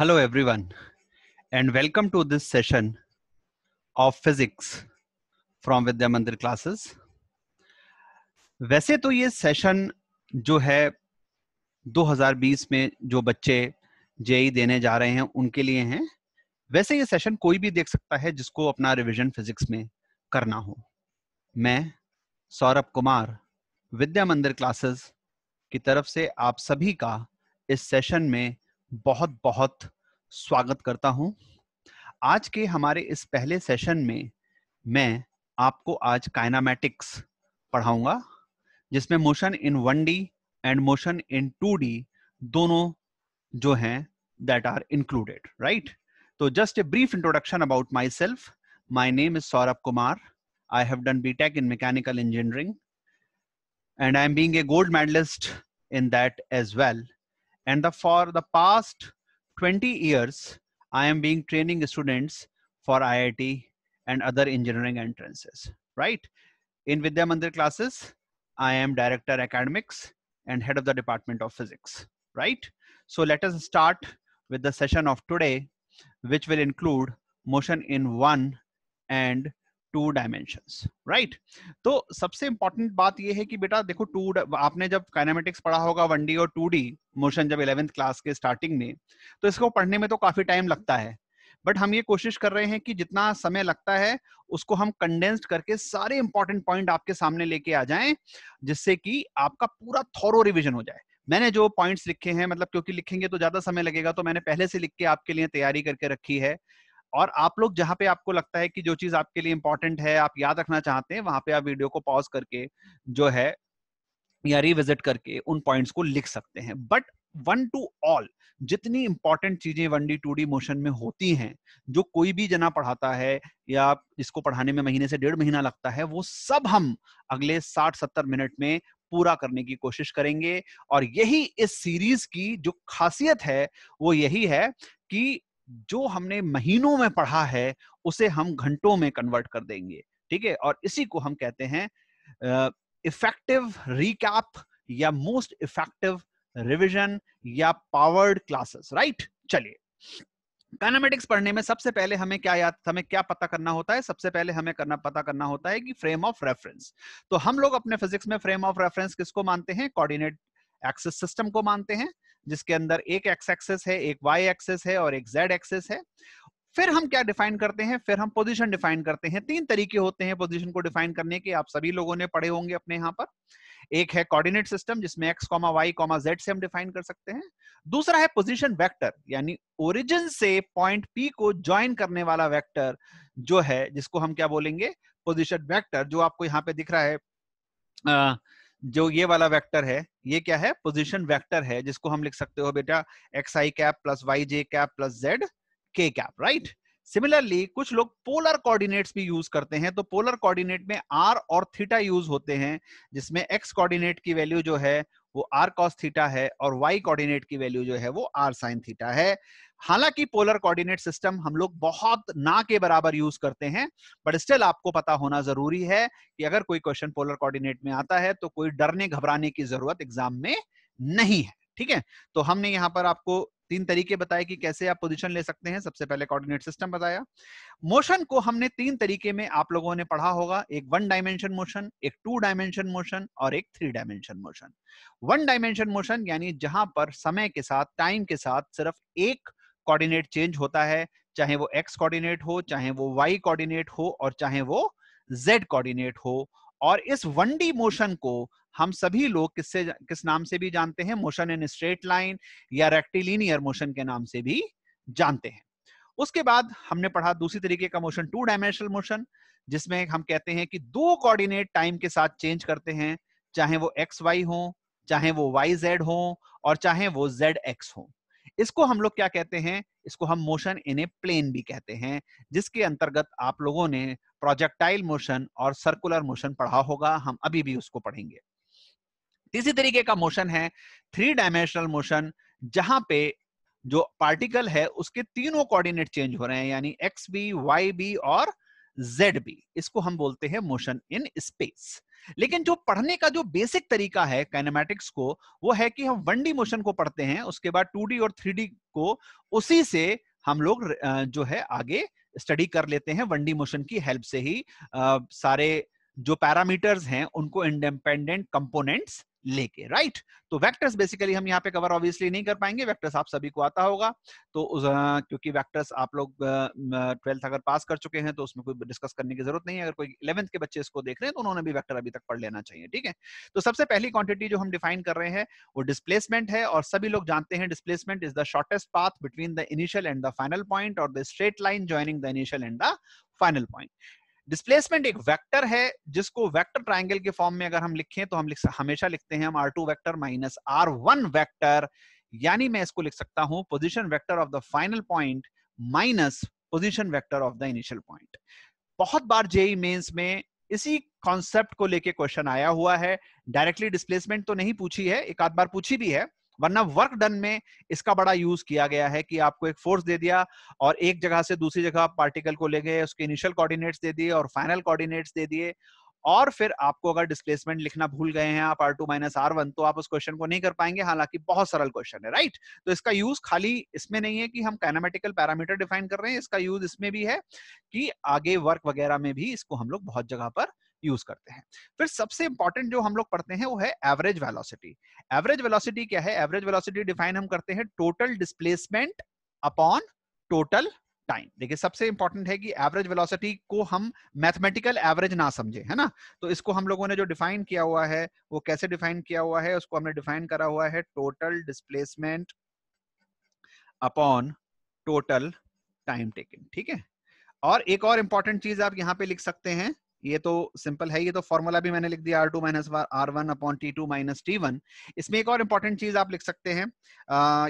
Hello, everyone, and welcome to this session of physics from Vidya Mandir classes. वैसे तो ये session जो है 2020 में जो बच्चे जेई e देने जा रहे हैं उनके लिए हैं वैसे ये सेशन कोई भी देख सकता है जिसको अपना रिवीजन फिजिक्स में करना हो मैं सौरभ कुमार विद्या मंदिर क्लासेस की तरफ से आप सभी का इस सेशन में बहुत बहुत स्वागत करता हूं आज के हमारे इस पहले सेशन में मैं आपको आज काइनामेटिक्स पढ़ाऊंगा जिसमें motion in one D and motion in two D दोनों जो हैं दैट आर इंक्लूडेड राइट तो just a brief introduction about myself my name is Saurabh Kumar I have done B tech in mechanical engineering and I am being a gold medalist in that as well and the, for the past 20 years, I am being training students for IIT and other engineering entrances, right? In Vidya Mandir classes, I am director academics and head of the department of physics, right? So let us start with the session of today, which will include motion in one and two dimension right तो सबसे important बात यह है कि बेटा देखो to आपने जब काइनामेटिक्स पढ़ा होगा वन डी और टू डी मोशन जब इलेवेंथ क्लास के स्टार्टिंग में तो इसको पढ़ने में तो काफी टाइम लगता है बट हम ये कोशिश कर रहे हैं कि जितना समय लगता है उसको हम कंडेंस्ड करके सारे इंपॉर्टेंट पॉइंट आपके सामने लेके आ जाएं जिससे कि आपका पूरा थोरो रिवीजन हो जाए मैंने जो पॉइंट्स लिखे हैं मतलब क्योंकि लिखेंगे तो ज्यादा समय लगेगा तो मैंने पहले से लिख के आपके लिए तैयारी करके रखी है और आप लोग जहां पे आपको लगता है कि जो चीज आपके लिए इंपॉर्टेंट है आप याद रखना चाहते हैं वहां पे आप वीडियो को पॉज करके जो है या रिविजिट करके उन पॉइंट्स को लिख सकते हैं बट वन टू ऑल जितनी इंपॉर्टेंट चीजें one D two D motion में होती हैं जो कोई भी जना पढ़ाता है या इसको पढ़ाने में महीने से डेढ़ महीना लगता है वो सब हम अगले साठ सत्तर मिनट में पूरा करने की कोशिश करेंगे और यही इस सीरीज की जो खासियत है वो यही है कि जो हमने महीनों में पढ़ा है उसे हम घंटों में कन्वर्ट कर देंगे ठीक है और इसी को हम कहते हैं इफेक्टिव रिकैप या मोस्ट इफेक्टिव रिविजन या पावर्ड क्लासेस राइट चलिए कैनामेटिक्स पढ़ने में सबसे पहले हमें क्या याद हमें क्या पता करना होता है सबसे पहले हमें करना पता करना होता है कि फ्रेम ऑफ रेफरेंस तो हम लोग अपने फिजिक्स में फ्रेम ऑफ रेफरेंस किसको मानते हैं कोऑर्डिनेट एक्सेस सिस्टम को मानते हैं जिसके अंदर एक एक्स एक्सेस है एक वाई एक्सेस है और एक जेड एक्सेस है फिर हम क्या डिफाइन करते हैं फिर हम पोजीशन डिफाइन करते हैं तीन तरीके होते हैं पोजीशन को डिफाइन करने के आप सभी लोगों ने पढ़े होंगे अपने यहाँ पर एक है कोऑर्डिनेट सिस्टम जिसमें X comma Y comma Z से हम डिफाइन कर सकते हैं दूसरा है पोजीशन वेक्टर यानी ओरिजिन से पॉइंट पी को ज्वाइन करने वाला वेक्टर जो है जिसको हम क्या बोलेंगे पोजीशन वेक्टर जो आपको यहाँ पे दिख रहा है जो ये वाला वेक्टर है ये क्या है पोजीशन वेक्टर है जिसको हम लिख सकते हो बेटा एक्स आई कैप प्लस वाई जे cap plus Z K cap right similarly कुछ लोग पोलर कोऑर्डिनेट्स भी यूज करते हैं तो पोलर कोऑर्डिनेट में आर और थीटा यूज होते हैं जिसमें एक्स कोऑर्डिनेट की वैल्यू जो है वो आर कॉस थीटा है और वाई कोऑर्डिनेट की वैल्यू जो है वो आर साइन थीटा है हालांकि पोलर कोऑर्डिनेट सिस्टम हम लोग बहुत ना के बराबर यूज करते हैं बट स्टिल आपको पता होना जरूरी है कि अगर कोई क्वेश्चन पोलर कोऑर्डिनेट में आता है तो कोई डरने घबराने की जरूरत एग्जाम में नहीं है ठीक है तो हमने यहाँ पर आपको तीन तरीके बताए कि कैसे आप पोजीशन ले सकते हैं सबसे पहले कोऑर्डिनेट सिस्टम बताया मोशन को हमने तीन तरीके में आप लोगों ने पढ़ा होगा एक वन डायमेंशन मोशन एक टू डायमेंशन मोशन और एक three dimension motion one dimension motion यानी जहां पर समय के साथ टाइम के साथ सिर्फ एक कोऑर्डिनेट चेंज होता है चाहे वो एक्स कोऑर्डिनेट हो चाहे वो वाई कोऑर्डिनेट हो और चाहे वो जेड कोऑर्डिनेट हो और इस वन डी मोशन को हम सभी लोग किससे किस नाम से भी जानते हैं मोशन इन स्ट्रेट लाइन या रेक्टिलीनियर मोशन के नाम से भी जानते हैं उसके बाद हमने पढ़ा दूसरी तरीके का मोशन टू डायमेंशनल मोशन जिसमें हम कहते हैं कि दो कोऑर्डिनेट टाइम के साथ चेंज करते हैं चाहे वो एक्स वाई हो चाहे वो वाई जेड हो और चाहे वो जेड एक्स हो इसको हम लोग क्या कहते हैं इसको हम मोशन इन ए प्लेन भी कहते हैं जिसके अंतर्गत आप लोगों ने प्रोजेक्टाइल मोशन और सर्कुलर मोशन पढ़ा होगा हम अभी भी उसको पढ़ेंगे तीसरी तरीके का मोशन है थ्री डायमेंशनल मोशन जहां पे जो पार्टिकल है उसके तीनों कोऑर्डिनेट चेंज हो रहे हैं यानी एक्स बी वाई बी और जेड बी इसको हम बोलते हैं मोशन इन स्पेस लेकिन जो पढ़ने का जो बेसिक तरीका है काइनेमैटिक्स को वो है कि हम वन डी मोशन को पढ़ते हैं उसके बाद टू डी और थ्री डी को उसी से हम लोग जो है आगे स्टडी कर लेते हैं वन डी मोशन की हेल्प से ही आ, सारे जो पैरामीटर्स हैं उनको इंडिपेंडेंट कंपोनेंट्स लेके राइट तो वेक्टर्स बेसिकली हम यहाँ पे कवर ऑब्वियसली नहीं कर पाएंगे वेक्टर्स आप सभी को आता होगा तो उस, आ, क्योंकि वेक्टर्स आप लोग ट्वेल्थ अगर पास कर चुके हैं तो उसमें कोई डिस्कस करने की जरूरत नहीं है अगर कोई इलेवंथ के बच्चे इसको देख रहे हैं तो उन्होंने भी वैक्टर अभी तक पढ़ लेना चाहिए ठीक है तो सबसे पहली क्वांटिटी जो हम डिफाइन कर रहे हैं वो डिस्प्लेसमेंट है और सभी लोग जानते हैं displacement is the shortest path between the initial and the final point और the straight line joining the initial and the final point displacement एक वेक्टर है जिसको वेक्टर ट्राइंगल के फॉर्म में अगर हम लिखें तो हम लिख हमेशा लिखते हैं हम R two vector minus R one vector यानी मैं इसको लिख सकता हूं position vector of the final point minus position vector of the initial point बहुत बार जेई मेन्स e में इसी कॉन्सेप्ट को लेके क्वेश्चन आया हुआ है डायरेक्टली डिस्प्लेसमेंट तो नहीं पूछी है एक आध बार पूछी भी है वरना वर्क डन में इसका बड़ा यूज किया गया है कि आपको एक फोर्स दे दिया और एक जगह से दूसरी जगह पार्टिकल को ले गए उसके इनिशियल कोऑर्डिनेट्स दे दिए और फाइनल कोऑर्डिनेट्स दे दिए और फिर आपको अगर डिस्प्लेसमेंट लिखना भूल गए हैं आप R two minus R one तो आप उस क्वेश्चन को नहीं कर पाएंगे हालांकि बहुत सरल क्वेश्चन है राइट तो इसका यूज खाली इसमें नहीं है कि हम कैनामेटिकल पैरामीटर डिफाइन कर रहे हैं इसका यूज इसमें भी है कि आगे वर्क वगैरह में भी इसको हम लोग बहुत जगह पर यूज करते हैं फिर सबसे इंपॉर्टेंट जो हम लोग पढ़ते हैं वो है एवरेज वेलोसिटी एवरेज वेलोसिटी क्या है एवरेज वेलोसिटी डिफाइन हम करते हैं total displacement upon total time देखिए सबसे इंपॉर्टेंट है कि एवरेज वेलोसिटी को हम मैथमेटिकल एवरेज ना समझे है ना तो इसको हम लोगों ने जो डिफाइन किया हुआ है वो कैसे डिफाइन किया हुआ है उसको हमने डिफाइन करा हुआ है total displacement upon total time taken ठीक है और एक और इंपॉर्टेंट चीज आप यहां पे लिख सकते हैं ये तो सिंपल है ये तो फॉर्मूला भी मैंने लिख दिया R two minus R one upon T two minus T one इसमें एक और इंपॉर्टेंट चीज आप लिख सकते हैं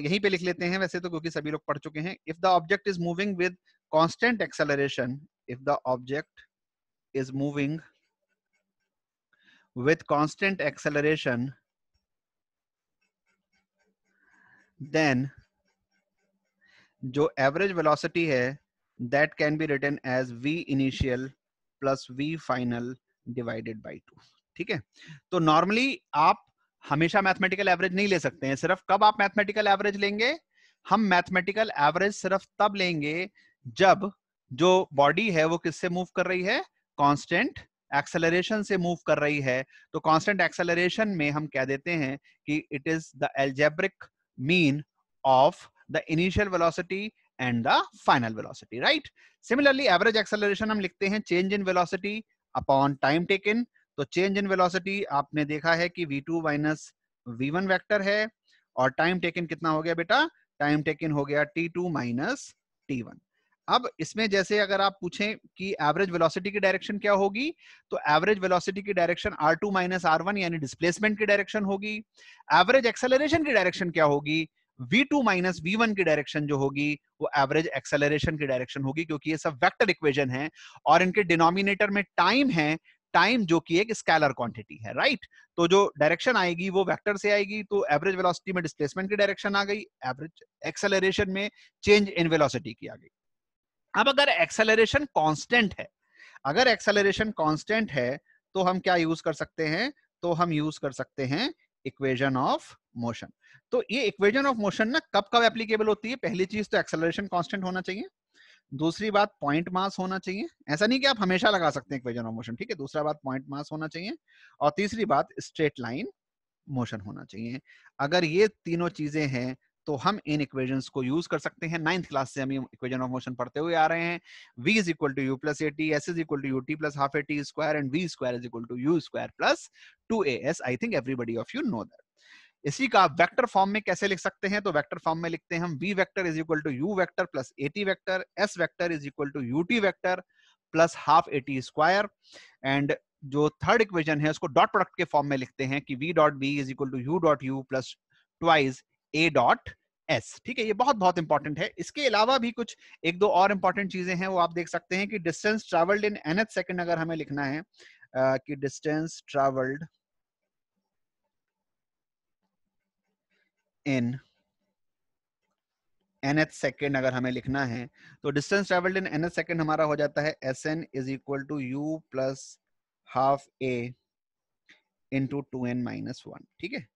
यहीं पे लिख लेते हैं वैसे तो क्योंकि सभी लोग पढ़ चुके हैं if the object is moving with constant acceleration if the object is moving with constant acceleration then जो एवरेज वेलॉसिटी है that can be written as V initial plus V final divided by two ठीक है तो normally आप हमेशा mathematical average नहीं ले सकते हैं सिर्फ कब आप मैथमेटिकल एवरेज लेंगे हम मैथमेटिकल एवरेज सिर्फ तब लेंगे जब जो बॉडी है वो किससे मूव कर रही है कांस्टेंट एक्सेलरेशन से मूव कर रही है तो कांस्टेंट एक्सेलरेशन में हम कह देते हैं कि it is the algebraic mean of the initial velocity and the final velocity right similarly average acceleration हम लिखते हैं change in velocity upon time taken तो चेंज इन वेलोसिटी आपने देखा है कि v2 two minus V vector है और टाइम टेकन कितना हो गया बेटा टाइम टेकन हो गया t2 टू माइनस टी अब इसमें जैसे अगर आप पूछें कि एवरेज वेलोसिटी की डायरेक्शन क्या होगी तो एवरेज वेलोसिटी की direction r2 two minus R यानी डिस्प्लेसमेंट की डायरेक्शन होगी एवरेज एक्सेलरेशन की डायरेक्शन क्या होगी v2 टू माइनस वी की डायरेक्शन जो होगी वो एवरेज एक्सेलरेशन की डायरेक्शन होगी क्योंकि ये सब वेक्टर इक्वेशन है और इनके डिनोमिनेटर में टाइम है टाइम जो कि एक स्केलर क्वांटिटी है राइट तो जो डायरेक्शन आएगी वो वेक्टर से आएगी तो एवरेज वेलोसिटी में डिस्प्लेसमेंट की डायरेक्शन आ गई एवरेज एक्सेलरेशन में चेंज इन वेलोसिटी की आ गई अब अगर एक्सेलरेशन कांस्टेंट है अगर एक्सेलरेशन कांस्टेंट है तो हम क्या यूज कर सकते हैं तो हम यूज कर सकते हैं इक्वेशन ऑफ मोशन तो ये इक्वेजन ऑफ मोशन ना कब कब एप्लीकेबल होती है पहली चीज तो एक्सेलरेशन कांस्टेंट होना चाहिए दूसरी बात पॉइंट मास होना चाहिए ऐसा नहीं कि आप हमेशा लगा सकते हैं इक्वेजन ऑफ मोशन ठीक है दूसरा बात पॉइंट मास होना चाहिए और तीसरी बात स्ट्रेट लाइन मोशन होना चाहिए अगर ये तीनों चीजें हैं तो हम इन इक्वेशंस को यूज कर सकते हैं नाइन्थ क्लास से हम इक्वेशन ऑफ मोशन पढ़ते हुए आ रहे हैं v is equal to you plus A T S is equal to U T plus half A T square and V square is equal to you square plus two A S I think everybody of you know that इसी का vector form में कैसे लिख सकते हैं तो vector form में लिखते हैं हम V vector is equal to U vector plus A T vector S vector is equal to U T vector plus half A T square and जो थर्ड इक्वेशन है उसको डॉट प्रोडक्ट के form में लिखते हैं कि V dot B is equal to U dot U plus twice A dot S ठीक है ये बहुत बहुत इंपॉर्टेंट है इसके अलावा भी कुछ एक दो और इंपॉर्टेंट चीजें हैं वो आप देख सकते हैं कि distance travelled in N second अगर हमें लिखना है uh, कि distance travelled in nth second अगर हमें लिखना है तो distance travelled in nth second हमारा हो जाता है S N is equal to you plus half A into two N minus one ठीक है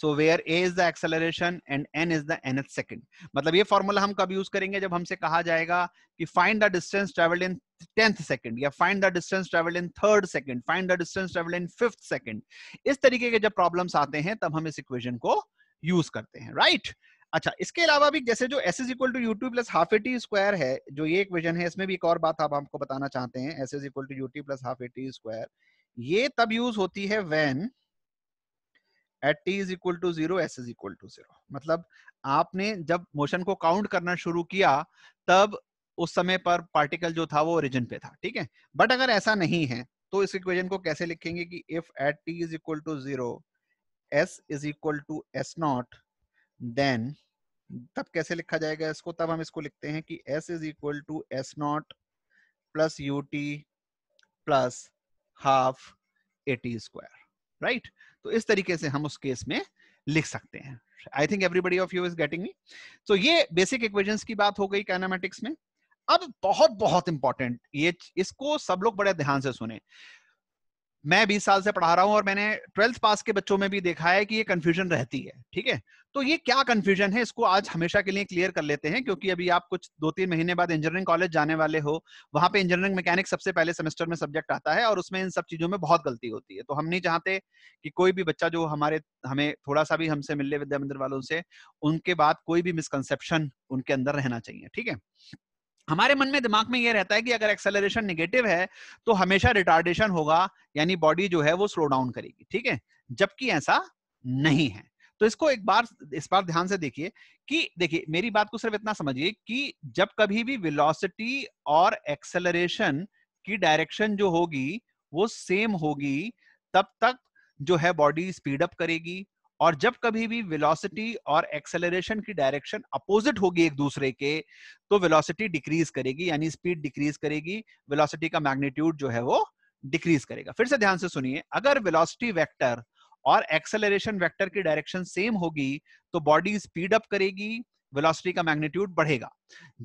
so where A is the acceleration and N is the nth second मतलब ये formula हम कब यूज करेंगे जब हमसे कहा जाएगा कि find the distance travelled in tenth second या find the distance travelled in third second find the distance travelled in fifth second इस तरीके के जब प्रॉब्लम आते हैं तब हम इस इक्वेशन को यूज करते हैं राइट अच्छा इसके अलावा भी जैसे जो S is equal to U two plus half A T square है जो ये एक विजन है इसमें भी एक और बात आप आपको बताना चाहते हैं S is equal to U T plus half A T square ये तब यूज होती है when at T is equal to zero S is equal to zero मतलब आपने जब मोशन को काउंट करना शुरू किया तब उस समय पर पार्टिकल जो था वो ओरिजिन पे था ठीक है बट अगर ऐसा नहीं है तो इस इक्वेशन को कैसे लिखेंगे कि if at T is equal to zero s is equal to S not then तब कैसे लिखा जाएगा इसको तब हम इसको लिखते हैं कि s is equal to S not plus U T plus half A T square right तो इस तरीके से हम उस केस में लिख सकते हैं I think everybody of you is getting me so ये बेसिक इक्वेशंस की बात हो गई कैनामेटिक्स में अब बहुत बहुत इंपॉर्टेंट ये इसको सब लोग बड़े ध्यान से सुने मैं बीस साल से पढ़ा रहा हूँ और मैंने ट्वेल्थ पास के बच्चों में भी देखा है कि ये कंफ्यूजन रहती है ठीक है तो ये क्या कंफ्यूजन है इसको आज हमेशा के लिए क्लियर कर लेते हैं क्योंकि अभी आप कुछ दो तीन महीने बाद इंजीनियरिंग कॉलेज जाने वाले हो वहां पे इंजीनियरिंग मैकेनिक सबसे पहले सेमेस्टर में सब्जेक्ट आता है और उसमें इन सब चीजों में बहुत गलती होती है तो हम नहीं चाहते कि कोई भी बच्चा जो हमारे हमें थोड़ा सा भी हमसे मिलने विद्या मंदिर वालों से उनके बाद कोई भी मिसकनसेप्शन उनके अंदर रहना चाहिए ठीक है हमारे मन में दिमाग में ये रहता है कि अगर एक्सेलरेशन निगेटिव है तो हमेशा रिटार्डेशन होगा यानी बॉडी जो है वो स्लो डाउन करेगी ठीक है जबकि ऐसा नहीं है तो इसको एक बार इस बार ध्यान से देखिए कि देखिए मेरी बात को सिर्फ इतना समझिए कि जब कभी भी वेलोसिटी और एक्सेलरेशन की डायरेक्शन जो होगी वो सेम होगी तब तक जो है बॉडी स्पीड अप करेगी और जब कभी भी वेलोसिटी और एक्सेलरेशन की डायरेक्शन अपोजिट होगी एक दूसरे के तो वेलोसिटी डिक्रीज करेगी यानी स्पीड डिक्रीज करेगी वेलोसिटी का मैग्नीट्यूड जो है वो डिक्रीज करेगा फिर से ध्यान से सुनिए अगर वेलोसिटी वेक्टर और एक्सेलरेशन वेक्टर की डायरेक्शन सेम होगी तो बॉडी स्पीड अप करेगी वेलोसिटी का मैग्नीट्यूड बढ़ेगा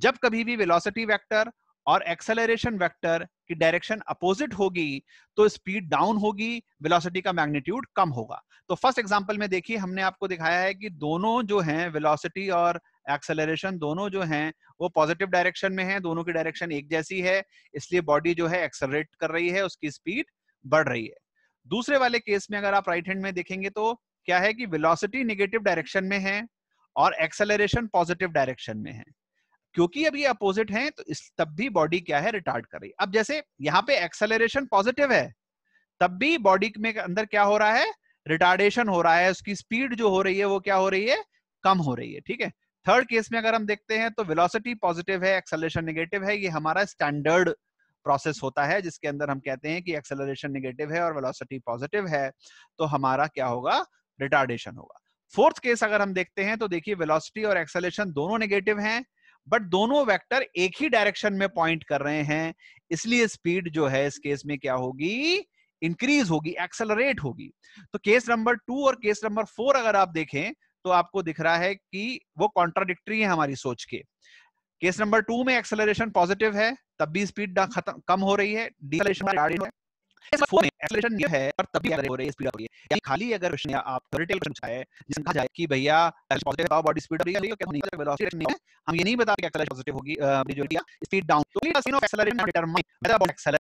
जब कभी भी वेलोसिटी वेक्टर और एक्सेलरेशन वेक्टर की डायरेक्शन अपोजिट होगी तो स्पीड डाउन होगी वेलोसिटी का मैग्नीट्यूड कम होगा तो फर्स्ट एग्जांपल में देखिए हमने आपको दिखाया है कि दोनों जो हैं वेलोसिटी और एक्सेलरेशन दोनों जो हैं वो पॉजिटिव डायरेक्शन में हैं दोनों की डायरेक्शन एक जैसी है इसलिए बॉडी जो है एक्सेलरेट कर रही है उसकी स्पीड बढ़ रही है दूसरे वाले केस में अगर आप राइट हैंड में देखेंगे तो क्या है कि वेलोसिटी नेगेटिव डायरेक्शन में है और एक्सेलरेशन पॉजिटिव डायरेक्शन में है क्योंकि अभी अपोजिट हैं तो इस तब भी बॉडी क्या है रिटार्ड कर रही अब जैसे यहाँ पे एक्सेलरेशन पॉजिटिव है तब भी बॉडी में अंदर क्या हो रहा है रिटार्डेशन हो रहा है उसकी स्पीड जो हो रही है वो क्या हो रही है कम हो रही है ठीक है थर्ड केस में अगर हम देखते हैं तो वेलोसिटी पॉजिटिव है एक्सेलरेशन नेगेटिव है ये हमारा स्टैंडर्ड प्रोसेस होता है जिसके अंदर हम कहते हैं कि एक्सेलरेशन नेगेटिव है और वेलोसिटी पॉजिटिव है तो हमारा क्या होगा रिटार्डेशन होगा फोर्थ केस अगर हम देखते हैं तो देखिए वेलोसिटी और एक्सेलेशन दोनों नेगेटिव हैं बट दोनों वेक्टर एक ही डायरेक्शन में पॉइंट कर रहे हैं इसलिए स्पीड जो है इस केस में क्या होगी इंक्रीज होगी एक्सेलरेट होगी तो केस नंबर टू और केस नंबर फोर अगर आप देखें तो आपको दिख रहा है कि वो कॉन्ट्राडिक्ट्री है हमारी सोच के केस नंबर टू में एक्सेलरेशन पॉजिटिव है तब भी स्पीड खत्म कम हो रही है डीसेलरेशन है पर तब भी हो रही है यानी खाली अगर आप चाहे जाए कि भैया बॉडी स्पीड नहीं है हम ये नहीं बता पॉजिटिव होगी जो तो स्पीड मतलब तो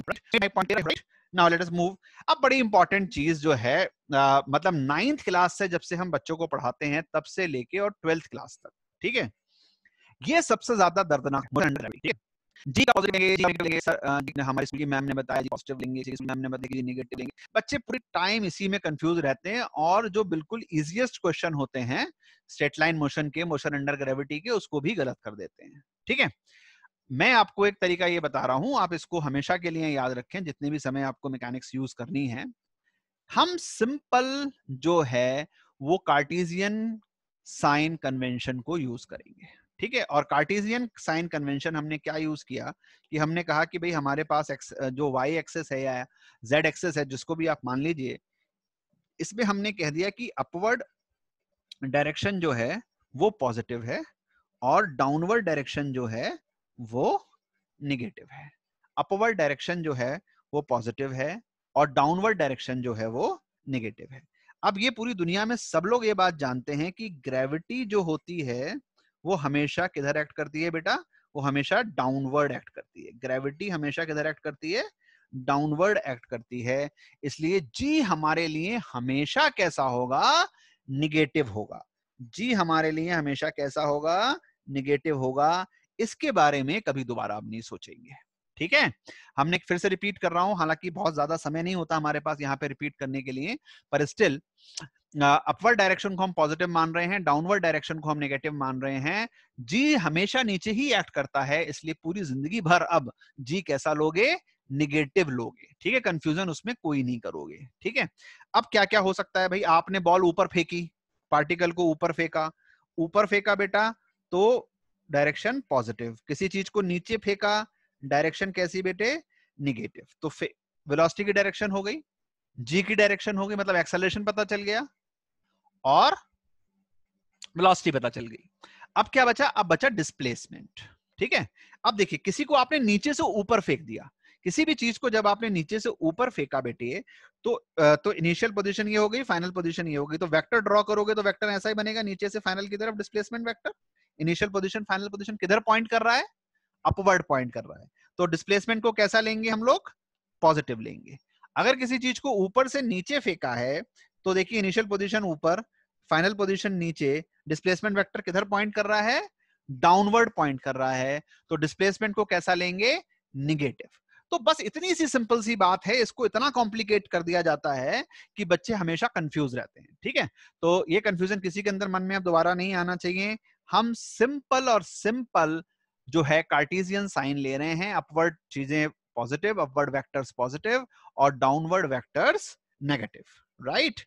down now let us move अब बड़ी इंपॉर्टेंट चीज जो है आ, मतलब नाइन्थ क्लास से जब से हम बच्चों को पढ़ाते हैं तब से लेके और ट्वेल्थ क्लास तक ठीक है ये सबसे ज्यादा दर्दनाक ठीक है जी पॉजिटिव लेंगे जी लेंगे सर जी हमारे स्कूल की मैम ने बताया जी पॉजिटिव लेंगे जी मैम ने बताया कि नेगेटिव लेंगे बच्चे पूरे टाइम इसी में कंफ्यूज रहते हैं और जो बिल्कुल इजिएस्ट क्वेश्चन होते हैं स्ट्रेट लाइन मोशन के मोशन अंडर ग्रेविटी के उसको भी गलत कर देते हैं ठीक है मैं आपको एक तरीका ये बता रहा हूं आप इसको हमेशा के लिए याद रखें जितने भी समय आपको मैकेनिक्स यूज करनी है हम सिंपल जो है वो कार्टेशियन साइन कन्वेंशन को यूज करेंगे ठीक है और कार्टेशियन साइन कन्वेंशन हमने क्या यूज किया कि हमने कहा कि भाई हमारे पास एक्स, जो वाई एक्सेस है या जेड एक्सेस है जिसको भी आप मान लीजिए इसमें हमने कह दिया कि अपवर्ड डायरेक्शन जो है वो पॉजिटिव है और डाउनवर्ड डायरेक्शन जो है वो निगेटिव है अपवर्ड डायरेक्शन जो है वो पॉजिटिव है और डाउनवर्ड डायरेक्शन जो है वो निगेटिव है अब ये पूरी दुनिया में सब लोग ये बात जानते हैं कि ग्रेविटी जो होती है वो हमेशा किधर एक्ट करती है बेटा वो हमेशा डाउनवर्ड एक्ट करती है ग्रेविटी हमेशा किधर एक्ट करती है डाउनवर्ड एक्ट करती है इसलिए जी हमारे लिए हमेशा कैसा होगा निगेटिव होगा जी हमारे लिए हमेशा कैसा होगा निगेटिव होगा इसके बारे में कभी दोबारा आप नहीं सोचेंगे ठीक है हमने फिर से रिपीट कर रहा हूं हालांकि बहुत ज्यादा समय नहीं होता हमारे पास यहाँ पे रिपीट करने के लिए पर स्टिल अपवर्ड डायरेक्शन को हम पॉजिटिव मान रहे हैं डाउनवर्ड डायरेक्शन को हम नेगेटिव मान रहे हैं जी हमेशा नीचे ही एक्ट करता है इसलिए पूरी जिंदगी भर अब जी कैसा लोगे निगेटिव लोगे ठीक है कंफ्यूजन उसमें कोई नहीं करोगे ठीक है अब क्या क्या हो सकता है भाई आपने बॉल ऊपर फेंकी पार्टिकल को ऊपर फेंका ऊपर फेंका बेटा तो डायरेक्शन पॉजिटिव किसी चीज को नीचे फेंका डायरेक्शन कैसी बेटे निगेटिव तो वेलोसिटी की डायरेक्शन हो गई जी की डायरेक्शन हो गई मतलब एक्सेलरेशन पता चल गया और वेलोसिटी पता चल गई अब क्या बचा अब बचा डिस्प्लेसमेंट ठीक है अब देखिए किसी को आपने नीचे से ऊपर फेंक दिया किसी भी चीज को जब आपने नीचे से ऊपर फेंका बेटे तो तो इनिशियल पोजीशन ये हो गई फाइनल पोजीशन ये हो गई तो वेक्टर ड्रॉ करोगे तो वेक्टर ऐसा ही बनेगा नीचे से फाइनल की तरफ displacement vector initial position final position किधर पॉइंट कर रहा है अपवर्ड पॉइंट कर रहा है तो डिस्प्लेसमेंट को कैसा लेंगे हम लोग पॉजिटिव लेंगे अगर किसी चीज को ऊपर से नीचे फेंका है तो देखिए इनिशियल पोजिशन ऊपर फाइनल पोजीशन नीचे डिस्प्लेसमेंट वेक्टर किधर पॉइंट कर रहा है डाउनवर्ड पॉइंट कर रहा है तो डिस्प्लेसमेंट को कैसा लेंगे निगेटिव तो बस इतनी सी सिंपल सी बात है इसको इतना कॉम्प्लिकेट कर दिया जाता है कि बच्चे हमेशा कंफ्यूज रहते हैं ठीक है तो ये कंफ्यूजन किसी के अंदर मन में अब दोबारा नहीं आना चाहिए हम सिंपल और सिंपल जो है कार्टिजियन साइन ले रहे हैं अपवर्ड चीजें पॉजिटिव अपवर्ड वेक्टर्स पॉजिटिव और डाउनवर्ड वेक्टर्स नेगेटिव राइट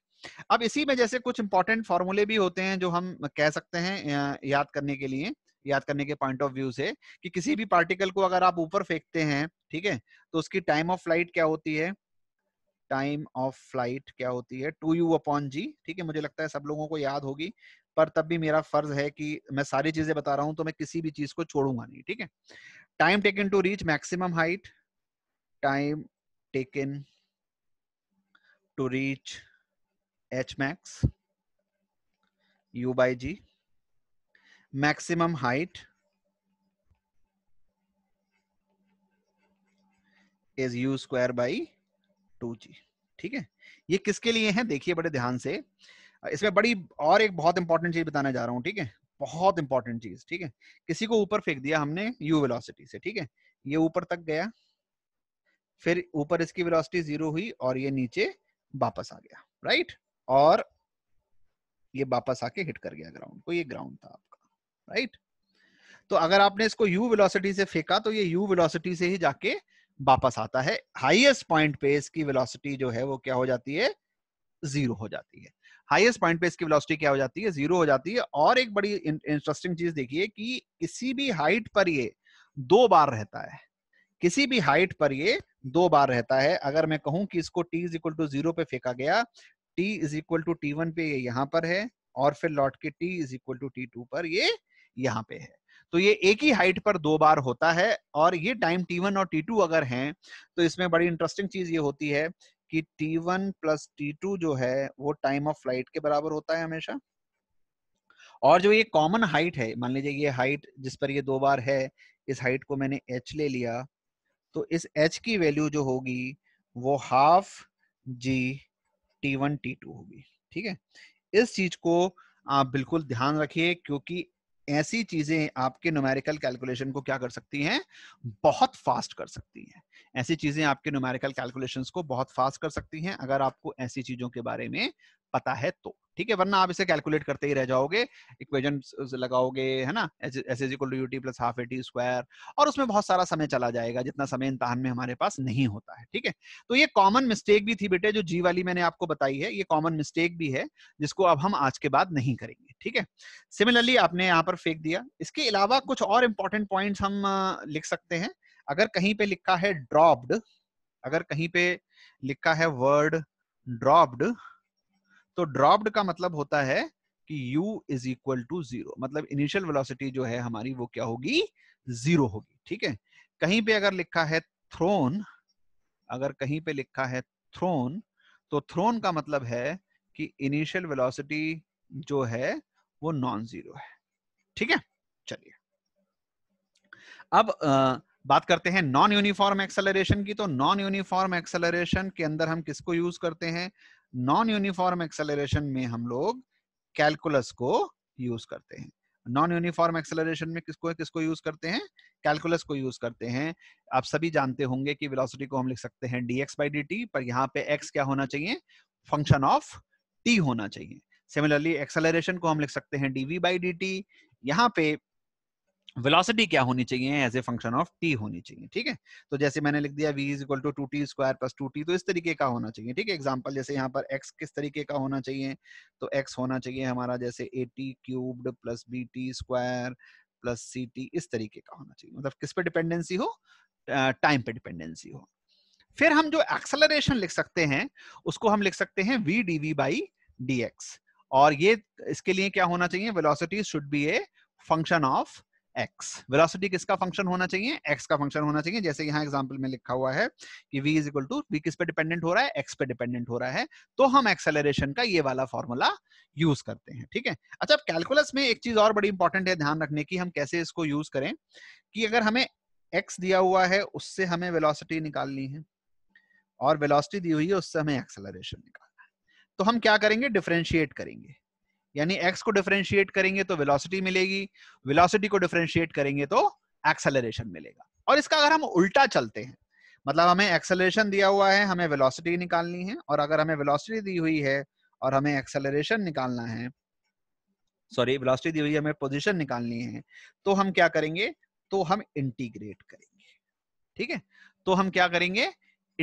अब इसी में जैसे कुछ इंपॉर्टेंट फॉर्मूले भी होते हैं जो हम कह सकते हैं याद करने के लिए याद करने के पॉइंट ऑफ व्यू से कि किसी भी पार्टिकल को अगर आप ऊपर फेंकते हैं ठीक है तो उसकी टाइम ऑफ फ्लाइट क्या होती है टाइम ऑफ फ्लाइट क्या होती है टू यू अपॉन जी ठीक है मुझे लगता है सब लोगों को याद होगी पर तब भी मेरा फर्ज है कि मैं सारी चीजें बता रहा हूं तो मैं किसी भी चीज को छोड़ूंगा नहीं ठीक है time taken to reach maximum height time taken to reach h max u by g maximum height is u square by two g ठीक है ये किसके लिए है देखिए बड़े ध्यान से इसमें बड़ी और एक बहुत इंपॉर्टेंट चीज बताने जा रहा हूं ठीक है बहुत इंपॉर्टेंट चीज ठीक है किसी को ऊपर फेंक दिया हमने यू वेलोसिटी से ठीक है ये ऊपर तक गया फिर ऊपर इसकी वेलोसिटी जीरो हुई और ये नीचे वापस आ गया राइट और ये वापस आके हिट कर गया ग्राउंड को ये ग्राउंड था आपका राइट तो अगर आपने इसको यू वेलोसिटी से फेंका तो ये यू वेलोसिटी से ही जाके वापस आता है हाईएस्ट पॉइंट पे इसकी वेलोसिटी जो है वो क्या हो जाती है जीरो हो जाती है हाईएस्ट पॉइंट पे इसकी वेलोसिटी क्या हो जाती है जीरो हो जाती है और एक बड़ी इंटरेस्टिंग चीज देखिए कि किसी भी हाइट पर ये दो बार रहता है किसी भी हाइट पर ये दो बार रहता है अगर मैं कहूं कि इसको t is equal to zero पे फेंका गया t is equal to t one पे ये यहाँ पर है और फिर लौट के t is equal to t two पर ये यहाँ पे है तो ये एक ही हाइट पर दो बार होता है और ये टाइम टी वन और टी टू अगर हैं तो इसमें बड़ी इंटरेस्टिंग चीज ये होती है कि t one plus t two जो है वो टाइम ऑफ फ्लाइट के बराबर होता है हमेशा और जो ये कॉमन हाइट है मान लीजिए ये हाइट जिस पर ये दो बार है इस हाइट को मैंने एच ले लिया तो इस एच की वैल्यू जो होगी वो हाफ जी टी वन टी टू होगी ठीक है इस चीज को आप बिल्कुल ध्यान रखिए क्योंकि ऐसी चीजें आपके न्यूमेरिकल कैलकुलेशन को क्या कर सकती हैं बहुत फास्ट कर सकती हैं ऐसी चीजें आपके न्यूमेरिकल कैलकुलेशंस को बहुत फास्ट कर सकती हैं अगर आपको ऐसी चीजों के बारे में पता है तो ठीक है वरना आप इसे कैलकुलेट करते ही रह जाओगे इक्वेजन लगाओगे है ना s s equal to you plus half A T square और उसमें बहुत सारा समय चला जाएगा जितना समय इम्तहान में हमारे पास नहीं होता है ठीक है तो ये कॉमन मिस्टेक भी थी बेटे जो जी वाली मैंने आपको बताई है ये कॉमन मिस्टेक भी है जिसको अब हम आज के बाद नहीं करेंगे ठीक है सिमिलरली आपने यहाँ पर फेंक दिया इसके अलावा कुछ और इम्पोर्टेंट पॉइंट हम लिख सकते हैं अगर कहीं पे लिखा है ड्रॉप्ड अगर कहीं पे लिखा है वर्ड ड्रॉप्ड तो ड्रॉप्ड का मतलब होता है कि u is equal to zero मतलब इनिशियल वेलोसिटी जो है हमारी वो क्या होगी जीरो होगी ठीक है कहीं पे अगर लिखा है थ्रोन अगर कहीं पे लिखा है थ्रोन तो थ्रोन का मतलब है कि इनिशियल वेलोसिटी जो है वो नॉन जीरो है ठीक है चलिए अब आ, बात करते हैं नॉन यूनिफॉर्म एक्सेलरेशन की तो नॉन यूनिफॉर्म एक्सेलरेशन के अंदर हम किसको यूज करते हैं नॉन यूनिफॉर्म एक्सेलरेशन में हम लोग कैलकुलस को यूज करते हैं नॉन यूनिफॉर्म एक्सेलरेशन में किसको किसको यूज करते हैं कैलकुलस को यूज करते हैं आप सभी जानते होंगे कि वेलोसिटी को हम लिख सकते हैं dx by dt पर यहाँ पे एक्स क्या होना चाहिए फंक्शन ऑफ टी होना चाहिए सिमिलरली एक्सेलरेशन को हम लिख सकते हैं dv by dt यहाँ पे वेलोसिटी क्या होनी चाहिए as a function of t होनी चाहिए ठीक है तो जैसे मैंने लिख दिया v is equal to two t square plus two t तो इस तरीके का होना चाहिए ठीक है एग्जांपल जैसे यहाँ पर x किस तरीके का होना चाहिए तो x होना चाहिए हमारा जैसे a t cubed plus b t square plus c t इस तरीके का होना चाहिए मतलब किस पे डिपेंडेंसी हो टाइम पे डिपेंडेंसी हो फिर हम जो एक्सेलरेशन लिख सकते हैं उसको हम लिख सकते हैं v d we by d x और ये इसके लिए क्या होना चाहिए velocity should be a function of x velocity किसका फंक्शन होना चाहिए एक्स का फंक्शन होना चाहिए जैसे यहाँ एग्जाम्पल में लिखा हुआ है कि v is equal to v किस पे डिपेंडेंट हो रहा है एक्स पे डिपेंडेंट हो रहा है तो हम एक्सेलरेशन का ये वाला फॉर्मूला यूज करते हैं ठीक है अच्छा अब कैलकुलस में एक चीज और बड़ी इंपॉर्टेंट है ध्यान रखने की हम कैसे इसको यूज करें कि अगर हमें एक्स दिया हुआ है उससे हमें वेलोसिटी निकालनी है और वेलोसिटी दी हुई है उससे हमें एक्सेलरेशन निकालना है तो हम क्या करेंगे डिफ्रेंशिएट करेंगे यानी एक्स को डिफ्रेंशिएट करेंगे तो वेलोसिटी मिलेगी वेलोसिटी को डिफ्रेंशिएट करेंगे तो एक्सेलरेशन मिलेगा और इसका अगर हम उल्टा चलते हैं मतलब हमें एक्सेलरेशन दिया हुआ है हमें वेलोसिटी निकालनी है और अगर हमें वेलोसिटी दी हुई है और हमें एक्सेलरेशन निकालना है सॉरी वेलोसिटी दी हुई है हमें पोजिशन निकालनी है तो हम क्या करेंगे तो हम इंटीग्रेट करेंगे ठीक है तो हम क्या करेंगे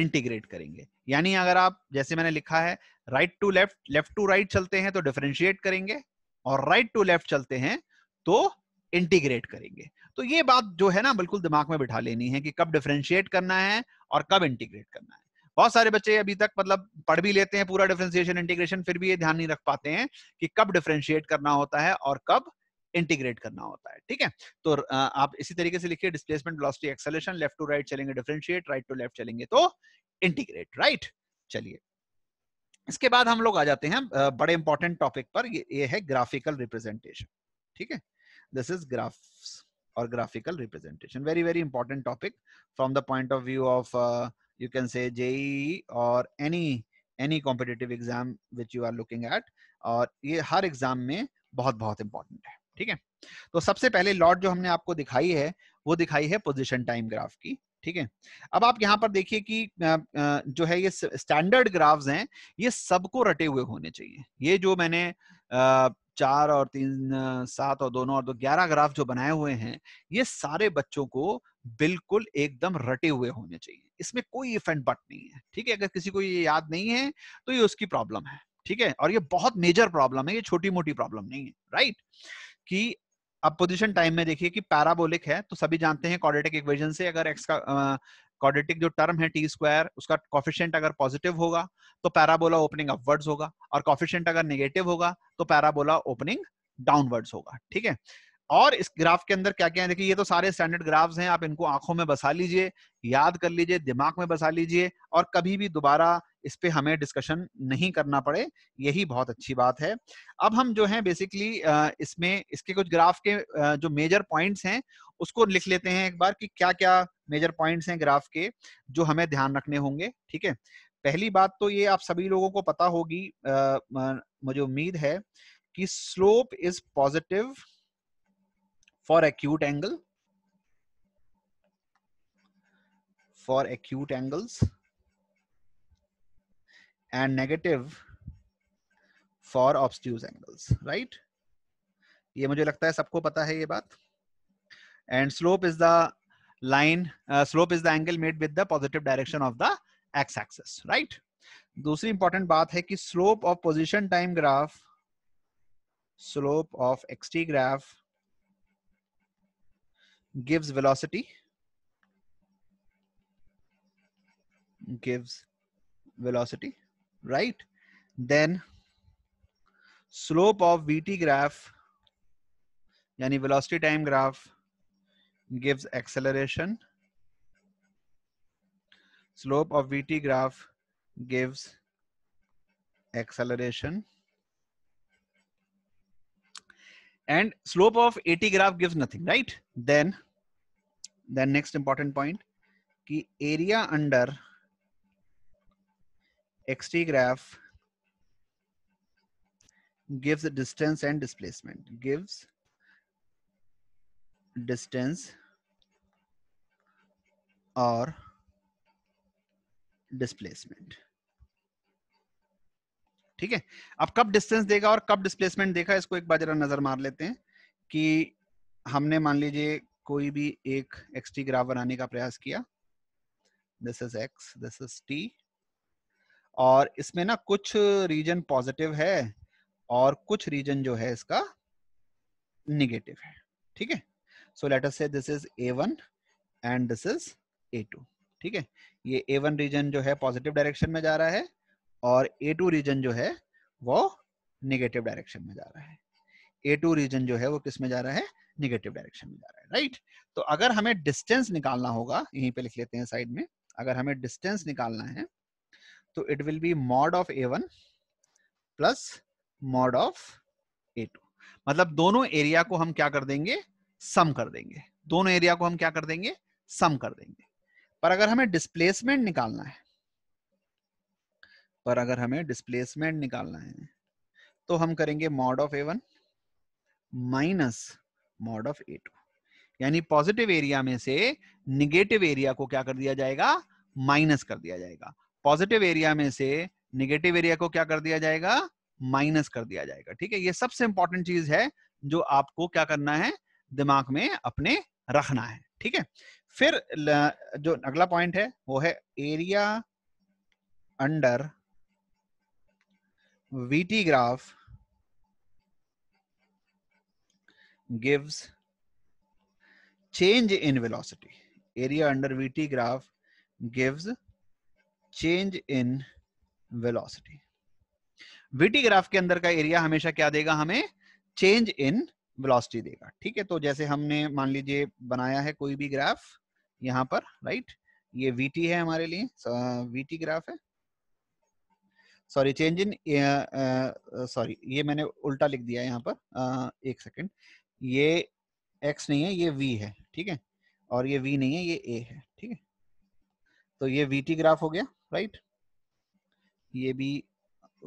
इंटीग्रेट करेंगे यानी अगर आप जैसे मैंने लिखा है right to left left to right चलते हैं तो डिफ्रेंशिएट करेंगे और राइट टू लेफ्ट चलते हैं तो इंटीग्रेट करेंगे तो ये बात जो है ना बिल्कुल दिमाग में बिठा लेनी है कि कब डिफ्रेंशिएट करना है और कब इंटीग्रेट करना है बहुत सारे बच्चे अभी तक मतलब पढ़ भी लेते हैं पूरा डिफरेंशिएशन इंटीग्रेशन फिर भी ये ध्यान नहीं रख पाते हैं कि कब डिफ्रेंशिएट करना होता है और कब इंटीग्रेट करना होता है ठीक है तो आप इसी तरीके से लिखिए displacement velocity acceleration left to right चलेंगे डिफरेंशिएट राइट टू लेफ्ट चलेंगे तो इंटीग्रेट राइट चलिए इसके बाद हम लोग आ जाते हैं बड़े इंपॉर्टेंट टॉपिक पर ये है ग्राफिकल रिप्रेजेंटेशन ठीक है दिस इज ग्राफ और graphical representation very very important topic from the point of view of you can say JEE और any any competitive exam which you are looking at और ये हर exam में बहुत बहुत important है ठीक है तो सबसे पहले लॉट जो हमने आपको दिखाई है वो दिखाई है पोजिशन टाइम ग्राफ की ठीक है अब आप यहां पर देखिए कि जो है ये स्टैंडर्ड ग्राफ्स हैं ये सबको रटे हुए होने चाहिए ये जो मैंने चार और तीन सात और दोनों और दो ग्यारह ग्राफ जो बनाए हुए हैं ये सारे बच्चों को बिल्कुल एकदम रटे हुए होने चाहिए इसमें कोई इफेंट बट नहीं है ठीक है अगर किसी को ये याद नहीं है तो ये उसकी प्रॉब्लम है ठीक है और ये बहुत मेजर प्रॉब्लम है ये छोटी मोटी प्रॉब्लम नहीं है राइट कि अब पोजिशन टाइम में देखिए कि पैराबोलिक है तो सभी जानते हैं क्वाड्रेटिक इक्वेशन से अगर एक्स का क्वाड्रेटिक जो टर्म है टी स्क्वायर उसका कॉफिशियंट अगर पॉजिटिव होगा तो पैराबोला ओपनिंग अपवर्ड्स होगा और कॉफिशियंट अगर नेगेटिव होगा तो पैराबोला ओपनिंग डाउनवर्ड्स होगा ठीक है और इस ग्राफ के अंदर क्या क्या है देखिए ये तो सारे स्टैंडर्ड ग्राफ्स हैं आप इनको आंखों में बसा लीजिए याद कर लीजिए दिमाग में बसा लीजिए और कभी भी दोबारा इस पे हमें डिस्कशन नहीं करना पड़े यही बहुत अच्छी बात है अब हम जो है बेसिकली इसमें इसके कुछ ग्राफ के जो मेजर पॉइंट्स हैं उसको लिख लेते हैं एक बार कि क्या क्या मेजर पॉइंट्स हैं ग्राफ के जो हमें ध्यान रखने होंगे ठीक है पहली बात तो ये आप सभी लोगों को पता होगी मुझे उम्मीद है कि slope is positive for acute angle for acute angles and negative for obtuse angles right ye mujhe lagta hai sabko pata hai ye baat and slope is the line uh, slope is the angle made with the positive direction of the x axis right दूसरी important बात है कि slope of position time graph slope of x t graph gives velocity gives velocity right then slope of vt graph yani velocity time graph gives acceleration slope of vt graph gives acceleration and slope of at graph gives nothing right then then next important point ki area under xt graph gives the distance and displacement gives distance or displacement ठीक है अब कब distance देगा और कब displacement देखा इसको एक बार जरा नजर मार लेते हैं कि हमने मान लीजिए कोई भी एक एक्स टी ग्राफ बनाने का प्रयास किया this is x this is t और इसमें ना कुछ रीजन पॉजिटिव है और कुछ रीजन जो है इसका निगेटिव है ठीक है सो let us say this is a one and this is a two ठीक है ये ए वन रीजन जो है पॉजिटिव डायरेक्शन में जा रहा है और ए टू रीजन जो है वो निगेटिव डायरेक्शन में जा रहा है ए टू रीजन जो है वो किस में जा रहा है निगेटिव डायरेक्शन में जा रहा है राइट तो अगर हमें डिस्टेंस निकालना होगा यहीं पे लिख लेते हैं साइड में अगर हमें डिस्टेंस निकालना है तो it will be mod of a one plus mod of a two मतलब दोनों एरिया को हम क्या कर देंगे सम कर देंगे दोनों एरिया को हम क्या कर देंगे सम कर देंगे पर अगर हमें डिस्प्लेसमेंट निकालना है पर अगर हमें डिस्प्लेसमेंट निकालना है तो हम करेंगे mod of a one minus mod of a two यानी पॉजिटिव एरिया में से निगेटिव एरिया को क्या कर दिया जाएगा माइनस कर दिया जाएगा पॉजिटिव एरिया में से निगेटिव एरिया को क्या कर दिया जाएगा माइनस कर दिया जाएगा ठीक है ये सबसे इंपॉर्टेंट चीज है जो आपको क्या करना है दिमाग में अपने रखना है ठीक है फिर जो अगला पॉइंट है वो है area under v t graph gives change in velocity. Area under Vt graph gives change in velocity. Vt graph के अंदर का एरिया हमेशा क्या देगा हमें चेंज इन वेलोसिटी देगा ठीक है तो जैसे हमने मान लीजिए बनाया है कोई भी ग्राफ यहाँ पर राइट ये Vt है हमारे लिए Vt ग्राफ है सॉरी चेंज इन सॉरी ये मैंने उल्टा लिख दिया यहाँ पर uh, एक सेकेंड ये एक्स नहीं है ये वी है ठीक है और ये वी नहीं है ये ए है ठीक है तो ये वी टी ग्राफ हो गया राइट ये भी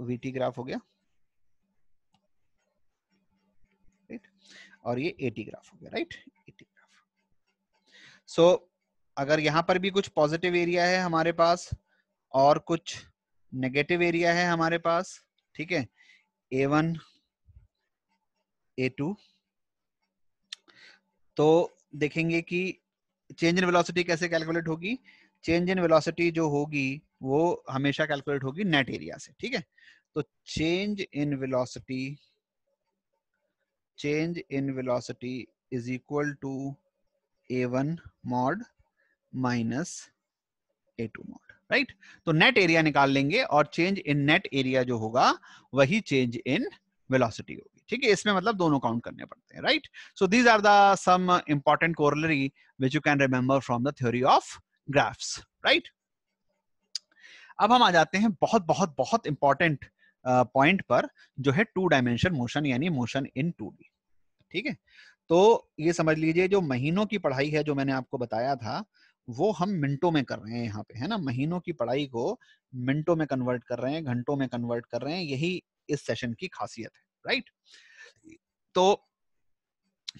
वी टी ग्राफ हो गया राइट और ये ए टी ग्राफ हो गया right a t graph so so, अगर यहां पर भी कुछ पॉजिटिव एरिया है हमारे पास और कुछ नेगेटिव एरिया है हमारे पास ठीक है ए वन ए टू तो देखेंगे कि चेंज इन वेलोसिटी कैसे कैलकुलेट होगी चेंज इन वेलोसिटी जो होगी वो हमेशा कैलकुलेट होगी नेट एरिया से ठीक है तो change in velocity change in velocity is equal to a one mod minus a two mod right तो नेट एरिया निकाल लेंगे और चेंज इन नेट एरिया जो होगा वही चेंज इन वेलोसिटी होगी ठीक है इसमें मतलब दोनों काउंट करने पड़ते हैं right so these are the some important corollary which you can remember from the theory of graphs right अब हम आ जाते हैं बहुत बहुत बहुत इंपॉर्टेंट पॉइंट पर जो है टू डायमेंशन मोशन यानी मोशन इन टू ठीक है तो ये समझ लीजिए जो महीनों की पढ़ाई है जो मैंने आपको बताया था वो हम मिनटों में कर रहे हैं यहाँ पे है ना महीनों की पढ़ाई को मिनटों में कन्वर्ट कर रहे हैं घंटों में कन्वर्ट कर रहे हैं यही इस सेशन की खासियत है राइट तो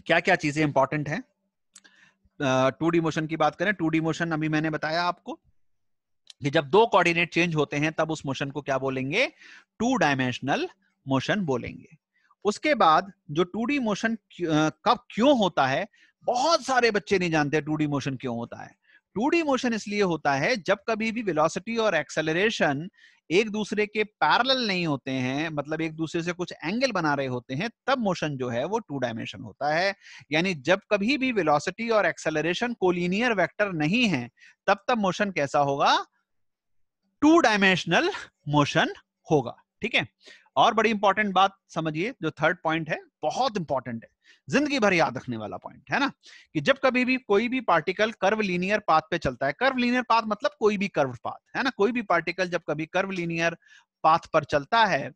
क्या क्या चीजें इंपॉर्टेंट है टू डी मोशन की बात करें टू डी मोशन अभी मैंने बताया आपको कि जब दो कोऑर्डिनेट चेंज होते हैं तब उस मोशन को क्या बोलेंगे टू डायमेंशनल मोशन बोलेंगे उसके बाद जो टू डी मोशन कब क्यों होता है बहुत सारे बच्चे नहीं जानते टू डी मोशन क्यों होता है टू डी मोशन इसलिए होता है जब कभी भी वेलोसिटी और एक्सेलरेशन एक दूसरे के पैरल नहीं होते हैं मतलब एक दूसरे से कुछ एंगल बना रहे होते हैं तब मोशन जो है वो टू डायमेंशन होता है यानी जब कभी भी वेलोसिटी और एक्सेलरेशन कोलिनियर वेक्टर नहीं है तब तब मोशन कैसा होगा टू डायमेंशनल मोशन होगा ठीक है और बड़ी इंपॉर्टेंट बात समझिए जो थर्ड पॉइंट है बहुत इंपॉर्टेंट है जिंदगी भर याद रखने वाला पॉइंट है ना कि जब कभी भी कोई भी पार्टिकल कर्व लीनियर पाथ पे चलता है कर्व लीनियर पाथ मतलब कोई भी कर्व पाथ है ना कोई भी पार्टिकल जब कभी कर्व लीनियर पाथ पर चलता है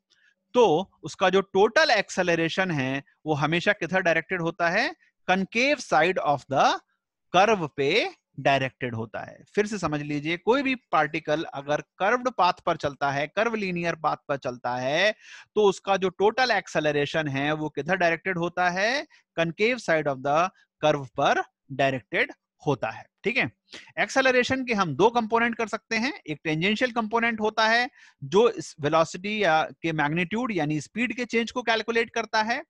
तो उसका जो टोटल एक्सेलरेशन है वो हमेशा किधर डायरेक्टेड होता है concave side of the curve पे डायरेक्टेड होता है फिर से समझ लीजिए कोई भी पार्टिकल अगर कर्व्ड पाथ पर चलता है कर्व लीनियर पाथ पर चलता है तो उसका जो टोटल एक्सेलरेशन है वो किधर डायरेक्टेड होता है concave side of the curve पर डायरेक्टेड होता है ठीक है एक्सेलरेशन के हम दो कंपोनेंट कर सकते हैं एक टेंजेंशियल कंपोनेंट होता है जो वेलोसिटी या के मैग्नीट्यूड यानी स्पीड के चेंज को कैलकुलेट करता है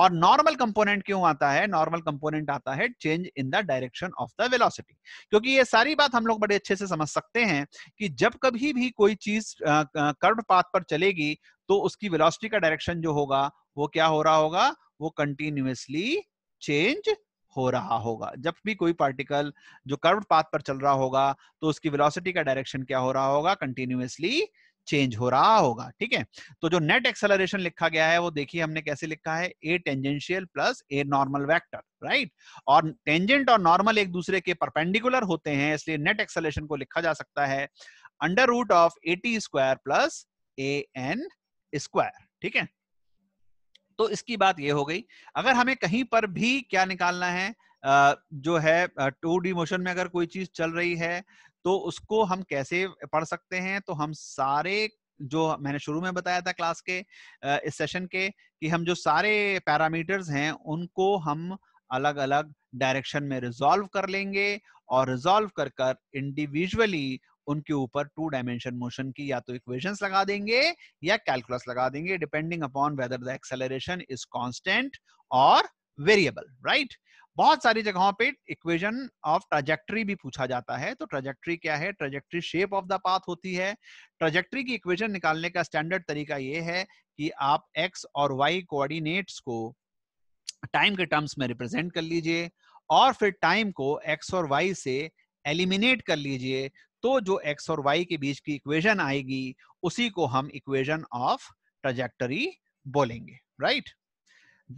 और नॉर्मल कंपोनेंट क्यों आता है नॉर्मल कंपोनेंट आता है change in the direction of the velocity क्योंकि ये सारी बात हम लोग बड़े अच्छे से समझ सकते हैं कि जब कभी भी कोई चीज कर्व पाथ पर चलेगी तो उसकी वेलोसिटी का डायरेक्शन जो होगा वो क्या हो रहा होगा वो कंटिन्यूसली चेंज हो रहा होगा जब भी कोई पार्टिकल जो कर्व पाथ पर चल रहा होगा तो उसकी वेलोसिटी का डायरेक्शन क्या हो रहा होगा कंटिन्यूसली चेंज हो रहा होगा ठीक है तो जो नेट एक्सेलरेशन लिखा गया है वो देखिए हमने कैसे लिखा है a tangential plus a normal vector right और टेंजेंट और नॉर्मल एक दूसरे के परपेंडिकुलर होते हैं इसलिए नेट एक्सेलरेशन को लिखा जा सकता है under root of a T square plus a n square ठीक है तो इसकी बात ये हो गई अगर हमें कहीं पर भी क्या निकालना है जो है टू डी मोशन में अगर कोई चीज चल रही है तो उसको हम कैसे पढ़ सकते हैं तो हम सारे जो मैंने शुरू में बताया था क्लास के इस सेशन के कि हम जो सारे पैरामीटर्स हैं उनको हम अलग अलग डायरेक्शन में रिजॉल्व कर लेंगे और रिजॉल्व कर कर इंडिविजुअली उनके ऊपर टू डायमेंशन मोशन की या तो इक्वेशन लगा देंगे या कैलकुलस लगा देंगे depending upon whether the acceleration is constant और वेरिएबल राइट बहुत सारी जगहों पे इक्वेशन ऑफ ट्रजेक्ट्री भी पूछा जाता है तो ट्रजेक्ट्री क्या है trajectory shape of the path होती है ट्रजेक्ट्री की इक्वेशन निकालने का स्टैंडर्ड तरीका यह है कि आप एक्स और वाई कोऑर्डिनेट्स को टाइम के टर्म्स में रिप्रेजेंट कर लीजिए और फिर टाइम को एक्स और वाई से एलिमिनेट कर लीजिए तो जो x और y के बीच की इक्वेशन आएगी उसी को हम इक्वेशन ऑफ ट्रजेक्टरी बोलेंगे राइट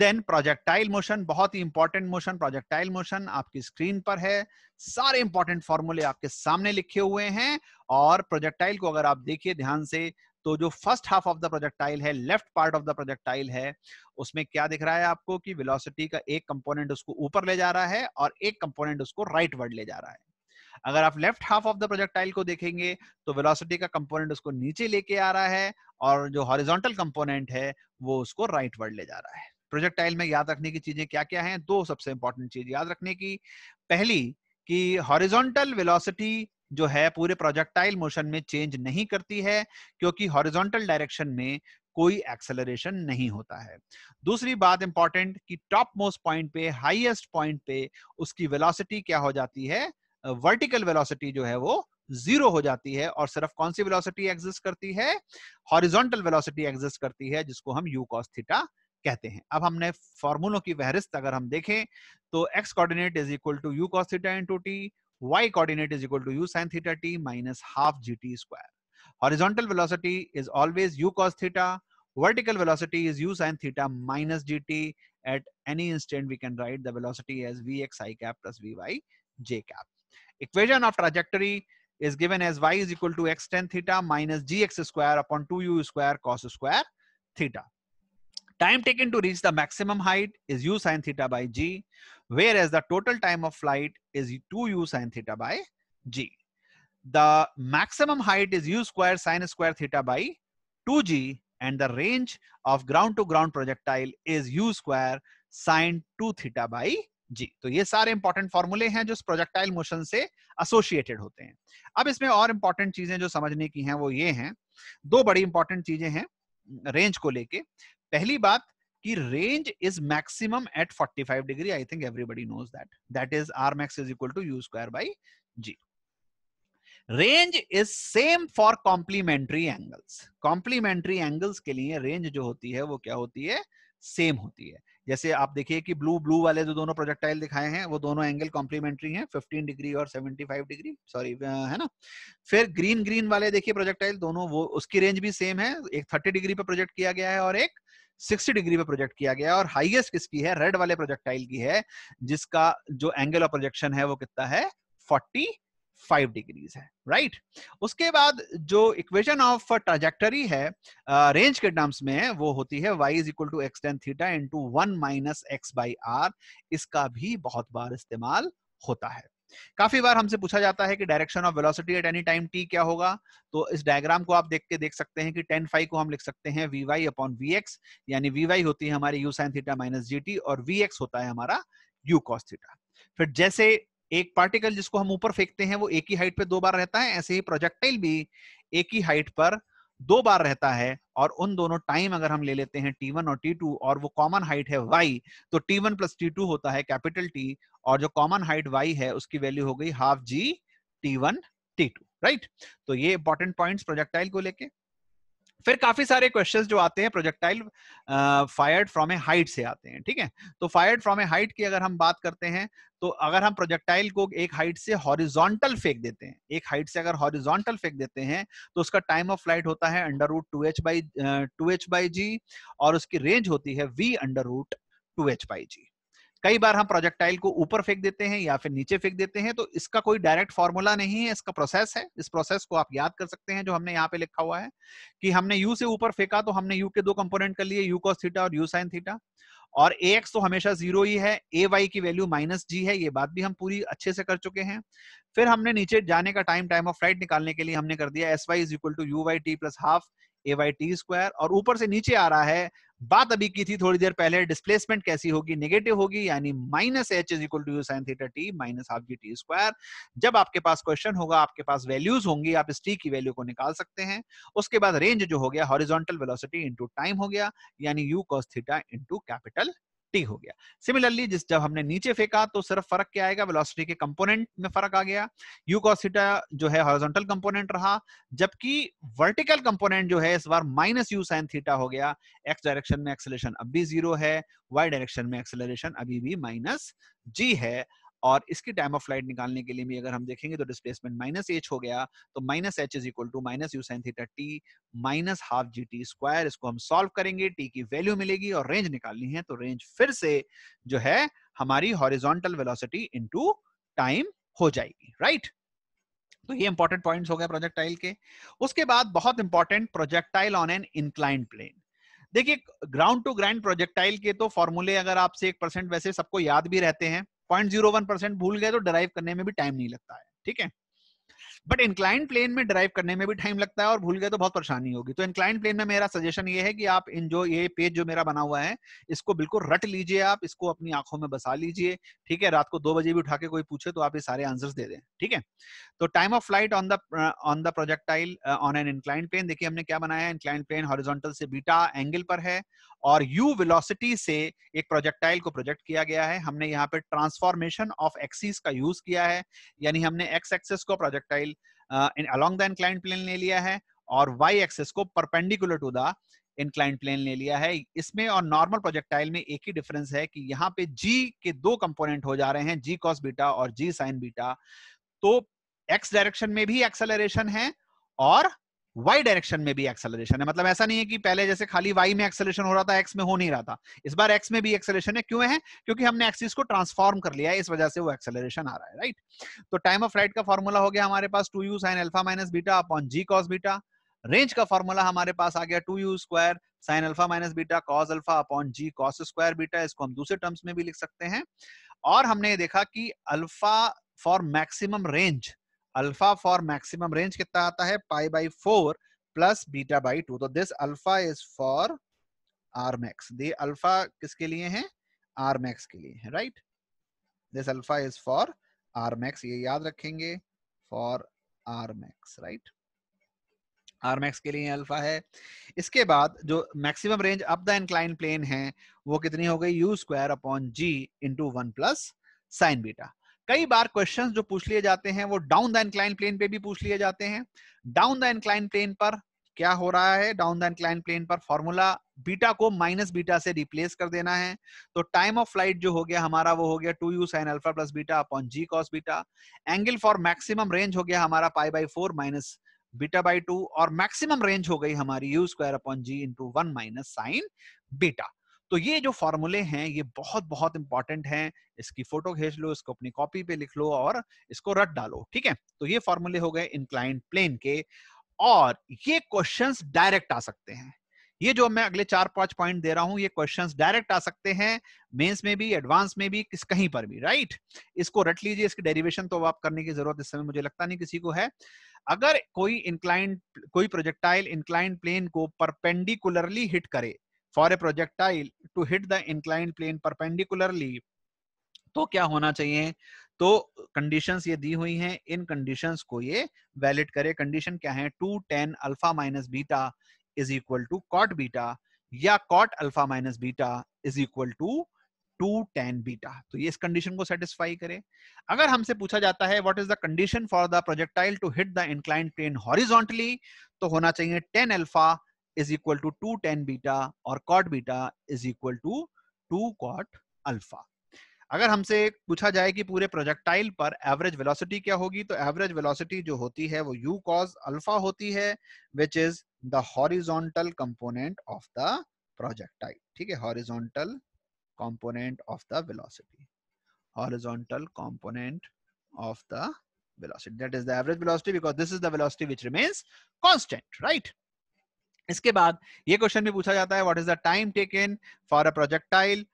देन प्रोजेक्टाइल मोशन बहुत ही इंपॉर्टेंट मोशन प्रोजेक्टाइल मोशन आपकी स्क्रीन पर है सारे इंपॉर्टेंट फॉर्मूले आपके सामने लिखे हुए हैं और प्रोजेक्टाइल को अगर आप देखिए ध्यान से तो जो first half of the projectile है left part of the projectile है उसमें क्या दिख रहा है आपको कि वेलोसिटी का एक कंपोनेंट उसको ऊपर ले जा रहा है और एक कंपोनेंट उसको राइट right वर्ड ले जा रहा है अगर आप left half of the projectile को देखेंगे तो वेलोसिटी का कंपोनेंट उसको नीचे लेके आ रहा है और जो हॉरिजॉन्टल कंपोनेंट है वो उसको राइट वर्ड ले जा रहा है प्रोजेक्टाइल में याद रखने की चीजें क्या क्या हैं दो सबसे इंपॉर्टेंट चीज याद रखने की पहली कि हॉरिजॉन्टल वेलोसिटी जो है पूरे प्रोजेक्टाइल मोशन में चेंज नहीं करती है क्योंकि हॉरिजॉन्टल डायरेक्शन में कोई एक्सेलरेशन नहीं होता है दूसरी बात इंपॉर्टेंट कि टॉप मोस्ट पॉइंट पे हाईएस्ट पॉइंट पे उसकी वेलोसिटी क्या हो जाती है वर्टिकल वेलोसिटी जो है वो जीरो हो जाती है और सिर्फ कौन सी वेलोसिटी एग्जिस्ट करती है हॉरिजॉन्टल वेलोसिटी एग्जिस्ट करती है जिसको हम यू थीटा कहते हैं अब हमने फॉर्मूलों की फहरिस्त अगर हम देखें तो x coordinate is equal to u theta in t y coordinate is equal to u sine theta t minus half G T square horizontal velocity is always u cos theta vertical velocity is u sine theta minus g t at any instant we can write the velocity as v x I cap plus v y J cap equation of trajectory is given as y is equal to x tan theta minus gx square upon 2u square cos square theta. Time taken to reach the maximum height is u sine theta by g, whereas the total time of flight is 2u sine theta by g. The maximum height is u square sine square theta by 2g and the range of ground to ground projectile is u square sine 2 theta by g तो ये सारे important फॉर्मूले हैं जो projectile motion से associated होते हैं अब इसमें और इंपॉर्टेंट चीजें जो समझने की हैं वो ये हैं दो बड़ी इंपॉर्टेंट चीजें हैं रेंज को लेके पहली बात कि range is maximum at 45 degree I think everybody knows that that is r max is equal to you square by g range is same for complementary angles complementary angles के लिए range जो होती है वो क्या होती है सेम होती है जैसे आप देखिए कि ब्लू ब्लू वाले जो दोनों प्रोजेक्टाइल दिखाए हैं वो दोनों एंगल कॉम्प्लीमेंट्री हैं 15 डिग्री और 75 डिग्री सॉरी है ना फिर ग्रीन ग्रीन वाले देखिए प्रोजेक्टाइल दोनों वो उसकी रेंज भी सेम है एक थर्टी डिग्री पे प्रोजेक्ट किया गया है और एक 60 डिग्री पे प्रोजेक्ट किया गया और हाइएस्ट किसकी है रेड वाले प्रोजेक्टाइल की है जिसका जो एंगल ऑफ प्रोजेक्शन है वो कितना है फोर्टी फाइव डिग्रीज है राइट right? उसके बाद जो इक्वेशन ऑफ ट्राजेक्टरी है रेंज के टर्म्स में वो होती है y is equal to x tan theta into one minus x by r इसका भी बहुत बार इस्तेमाल होता है काफी बार हमसे पूछा जाता है कि direction of velocity at any time t क्या होगा तो इस डायग्राम को आप देख के देख सकते हैं कि टेन फाइव को हम लिख सकते हैं v y upon v x यानी वी वाई होती है हमारी u sine theta minus g t और वी एक्स होता है हमारा यू कॉस थीटा फिर जैसे एक पार्टिकल जिसको हम ऊपर फेंकते हैं वो एक ही हाइट पे दो बार रहता है ऐसे ही प्रोजेक्टाइल भी एक ही हाइट पर दो बार रहता है और उन दोनों टाइम अगर हम ले लेते हैं वन और टू और वो कॉमन हाइट है वाई तो टी वन प्लस टी होता है कैपिटल टी और जो कॉमन हाइट वाई है उसकी वैल्यू हो गई हाफ जी टी वन राइट तो ये इंपॉर्टेंट पॉइंट्स प्रोजेक्टाइल को लेके फिर काफी सारे क्वेश्चंस जो आते हैं projectile fired from a height से आते हैं ठीक है तो फायर्ड फ्रॉम ए हाइट की अगर हम बात करते हैं तो अगर हम प्रोजेक्टाइल को एक हाइट से हॉरिजॉन्टल फेंक देते हैं एक हाइट से अगर हॉरिजॉन्टल फेंक देते हैं तो उसका टाइम ऑफ फ्लाइट होता है under root two h by two h by g और उसकी रेंज होती है v under root two h by g कई बार हम प्रोजेक्टाइल को ऊपर फेंक देते हैं या फिर नीचे फेंक देते हैं तो इसका कोई डायरेक्ट फॉर्मूला नहीं है इसका प्रोसेस है इस प्रोसेस को आप याद कर सकते हैं जो हमने यहाँ पे लिखा हुआ है कि हमने यू से ऊपर फेंका तो हमने यू के दो कंपोनेंट कर लिए यू कॉस थीटा और यू साइन थीटा और ए एक्स तो हमेशा जीरो ही है ए वाई की वैल्यू माइनस जी है ये बात भी हम पूरी अच्छे से कर चुके हैं फिर हमने नीचे जाने का टाइम टाइम ऑफ फ्लाइट निकालने के लिए हमने कर दिया s y is equal to you Y T plus half A Y T square और ऊपर से नीचे आ रहा है बात अभी की थी थोड़ी देर पहले डिस्प्लेसमेंट कैसी होगी नेगेटिव होगी यानी minus h is equal to sine theta t minus half G T square जब आपके पास क्वेश्चन होगा आपके पास वैल्यूज होंगी आप इस टी की वैल्यू को निकाल सकते हैं उसके बाद रेंज जो हो गया हॉरिजॉन्टल वेलोसिटी इंटू टाइम हो गया यानी u cos theta into capital t हो गया सिमिलरली जिस जब हमने नीचे फेंका तो सिर्फ फर्क क्या आएगा वेलोसिटी के कंपोनेंट में फर्क आ गया यू कॉसिटा जो है हॉरिजॉन्टल कंपोनेंट रहा जबकि वर्टिकल कंपोनेंट जो है इस बार माइनस यू साइन थीटा हो गया एक्स डायरेक्शन में एक्सेलेशन अब भी जीरो है वाई डायरेक्शन में एक्सेलरेशन अभी भी माइनस जी है और इसकी टाइम ऑफ फ्लाइट निकालने के लिए भी अगर हम देखेंगे तो डिस्प्लेसमेंट माइनस एच हो गया तो minus h is equal to minus u sine theta t minus half G T square इसको हम सॉल्व करेंगे टी की वैल्यू मिलेगी और रेंज निकालनी है तो रेंज फिर से जो है हमारी हॉरिजोंटल वेलोसिटी टू टाइम हो जाएगी राइट right? तो ये इंपॉर्टेंट पॉइंट्स हो गए प्रोजेक्टाइल के उसके बाद बहुत important projectile on an incline plane देखिए ग्राउंड टू ग्राइंड प्रोजेक्टाइल के तो फॉर्मूले अगर आपसे एक परसेंट वैसे सबको याद भी रहते हैं पॉइंट जीरो वन परसेंट भूल गए तो डराइव करने में भी टाइम नहीं लगता है ठीक है बट इंक्लाइन प्लेन में ड्राइव करने में भी टाइम लगता है और भूल गए तो बहुत परेशानी होगी तो इंक्लाइन प्लेन में मेरा सजेशन ये है कि आप इन जो ये पेज जो मेरा बना हुआ है इसको बिल्कुल रट लीजिए आप इसको अपनी आंखों में बसा लीजिए ठीक है रात को दो बजे भी उठा के कोई पूछे तो आप ये सारे आंसर दे दें ठीक है तो time of flight on the on the projectile on an incline plane देखिए हमने क्या बनाया इंक्लाइन प्लेन हॉरिजोंटल से बीटा एंगल पर है और यू वेलोसिटी से एक प्रोजेक्टाइल को प्रोजेक्ट किया गया है हमने यहाँ पे ट्रांसफॉर्मेशन ऑफ एक्सिस का यूज किया है यानी हमने एक्स एक्सेस को projectile profile along the inclined plane ले लिया है और वाई एक्सेस को perpendicular to the inclined plane ले लिया है इसमें और नॉर्मल प्रोजेक्टाइल में एक ही डिफरेंस है कि यहाँ पे जी के दो कंपोनेंट हो जा रहे हैं जी कॉस बीटा और जी साइन बीटा तो एक्स डायरेक्शन में भी एक्सेलरेशन है और वाई डायरेक्शन में भी एक्सेलरेशन है मतलब ऐसा नहीं है कि पहले जैसे खाली वाई में एक्सेलरेशन हो रहा था एक्स में हो नहीं रहा था इस बार एक्स में भी एक्सेलरेशन है क्यों है क्योंकि हमने एक्सिस को ट्रांसफॉर्म कर लिया है इस वजह से वो एक्सेलरेशन आ रहा है राइट तो टाइम ऑफ फ्लाइट का फॉर्मूला हो गया हमारे पास two u sine alpha minus beta upon g cos beta range का फॉर्मूला हमारे पास आ गया two you square sine alpha minus beta cos alpha upon g cos square beta इसको हम दूसरे टर्म्स में भी लिख सकते हैं और हमने देखा कि alpha for maximum range alpha for maximum range कितना आता है pi by four plus beta by two तो this alpha is for r max the alpha किसके लिए है आर मैक्स के लिए है right this alpha is for r max ये याद रखेंगे for r max right r max के लिए अल्फा है इसके बाद जो maximum range up the incline plane है वो कितनी हो गई u square upon g into one plus sine beta कई बार क्वेश्चंस जो पूछ लिए जाते हैं वो डाउन द इंक्लाइन प्लेन पे भी पूछ लिए जाते हैं डाउन द इंक्लाइन प्लेन पर क्या हो रहा है डाउन द इंक्लाइन प्लेन पर फॉर्मूला बीटा को माइनस बीटा से रिप्लेस कर देना है तो टाइम ऑफ फ्लाइट जो हो गया हमारा वो हो गया two u sine alpha plus beta upon g cos beta angle for maximum range हो गया हमारा pi by four minus beta by two और मैक्सिमम रेंज हो गई हमारी u square upon g into one minus sine beta तो ये जो फॉर्मूले हैं ये बहुत बहुत इंपॉर्टेंट हैं इसकी फोटो खींच लो इसको अपनी कॉपी पे लिख लो और इसको रट डालो ठीक है तो ये फॉर्मूले हो गए इनक्लाइंट प्लेन के और ये क्वेश्चंस डायरेक्ट आ सकते हैं ये जो मैं अगले चार पांच पॉइंट दे रहा हूं ये क्वेश्चंस डायरेक्ट आ सकते हैं मेंस में भी एडवांस में भी किस कहीं पर भी राइट इसको रट लीजिए इसकी डेरिवेशन तो आप करने की जरूरत इस समय मुझे लगता नहीं किसी को है अगर कोई इंक्लाइंट कोई प्रोजेक्टाइल इंक्लाइंड प्लेन को परपेंडिकुलरली हिट करे for a projectile to hit the inclined plane perpendicularly तो क्या होना चाहिए तो कंडीशंस ये दी हुई हैं इन कंडीशंस को ये वैलिड करे कंडीशन क्या है two tan alpha minus beta is equal to cot beta या cot alpha minus beta is equal to two tan beta तो ये इस कंडीशन को सेटिस्फाई करे अगर हमसे पूछा जाता है what is the condition for the projectile to hit the inclined plane horizontally तो होना चाहिए tan alpha is equal to 2 tan beta or cot beta is equal to 2 cot alpha अगर हमसे पूछा जाए कि पूरे प्रोजेक्टाइल पर एवरेज वेलोसिटी क्या होगी तो एवरेज वेलोसिटी जो होती है वो यू कॉज अल्फा होती है which is the horizontal component of the projectile ठीक है horizontal component of the velocity horizontal component of the velocity that is the average velocity because this is velocity which remains constant right इसके बाद ये question भी पूछा जाता है what is the time taken for a projectile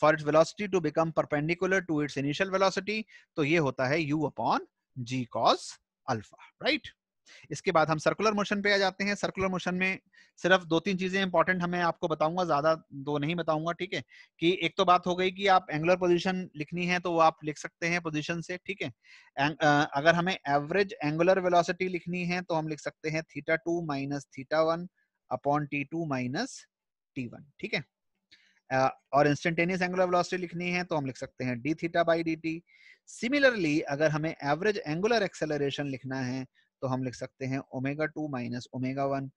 for its velocity to become perpendicular to its initial velocity तो ये होता है u upon g cos alpha right इसके बाद हम सर्कुलर मोशन पे आ जाते हैं सर्कुलर मोशन में सिर्फ दो तीन चीजें इंपॉर्टेंट हमें आपको बताऊंगा ज्यादा दो नहीं बताऊंगा ठीक है कि एक तो बात हो गई कि आप एंगुलर पोजीशन लिखनी है तो वो आप लिख सकते हैं पोजीशन से ठीक है अगर हमें एवरेज एंगुलर वेलोसिटी लिखनी है तो हम लिख सकते हैं theta two minus theta one upon T two minus T one ठीक है और इंस्टेंटेनियस एंगुलर वेलोसिटी लिखनी है तो हम लिख सकते हैं d theta by D t similarly अगर हमें एवरेज एंगुलर एक्सेलरेशन लिखना है तो हम लिख सकते हैं omega two minus omega one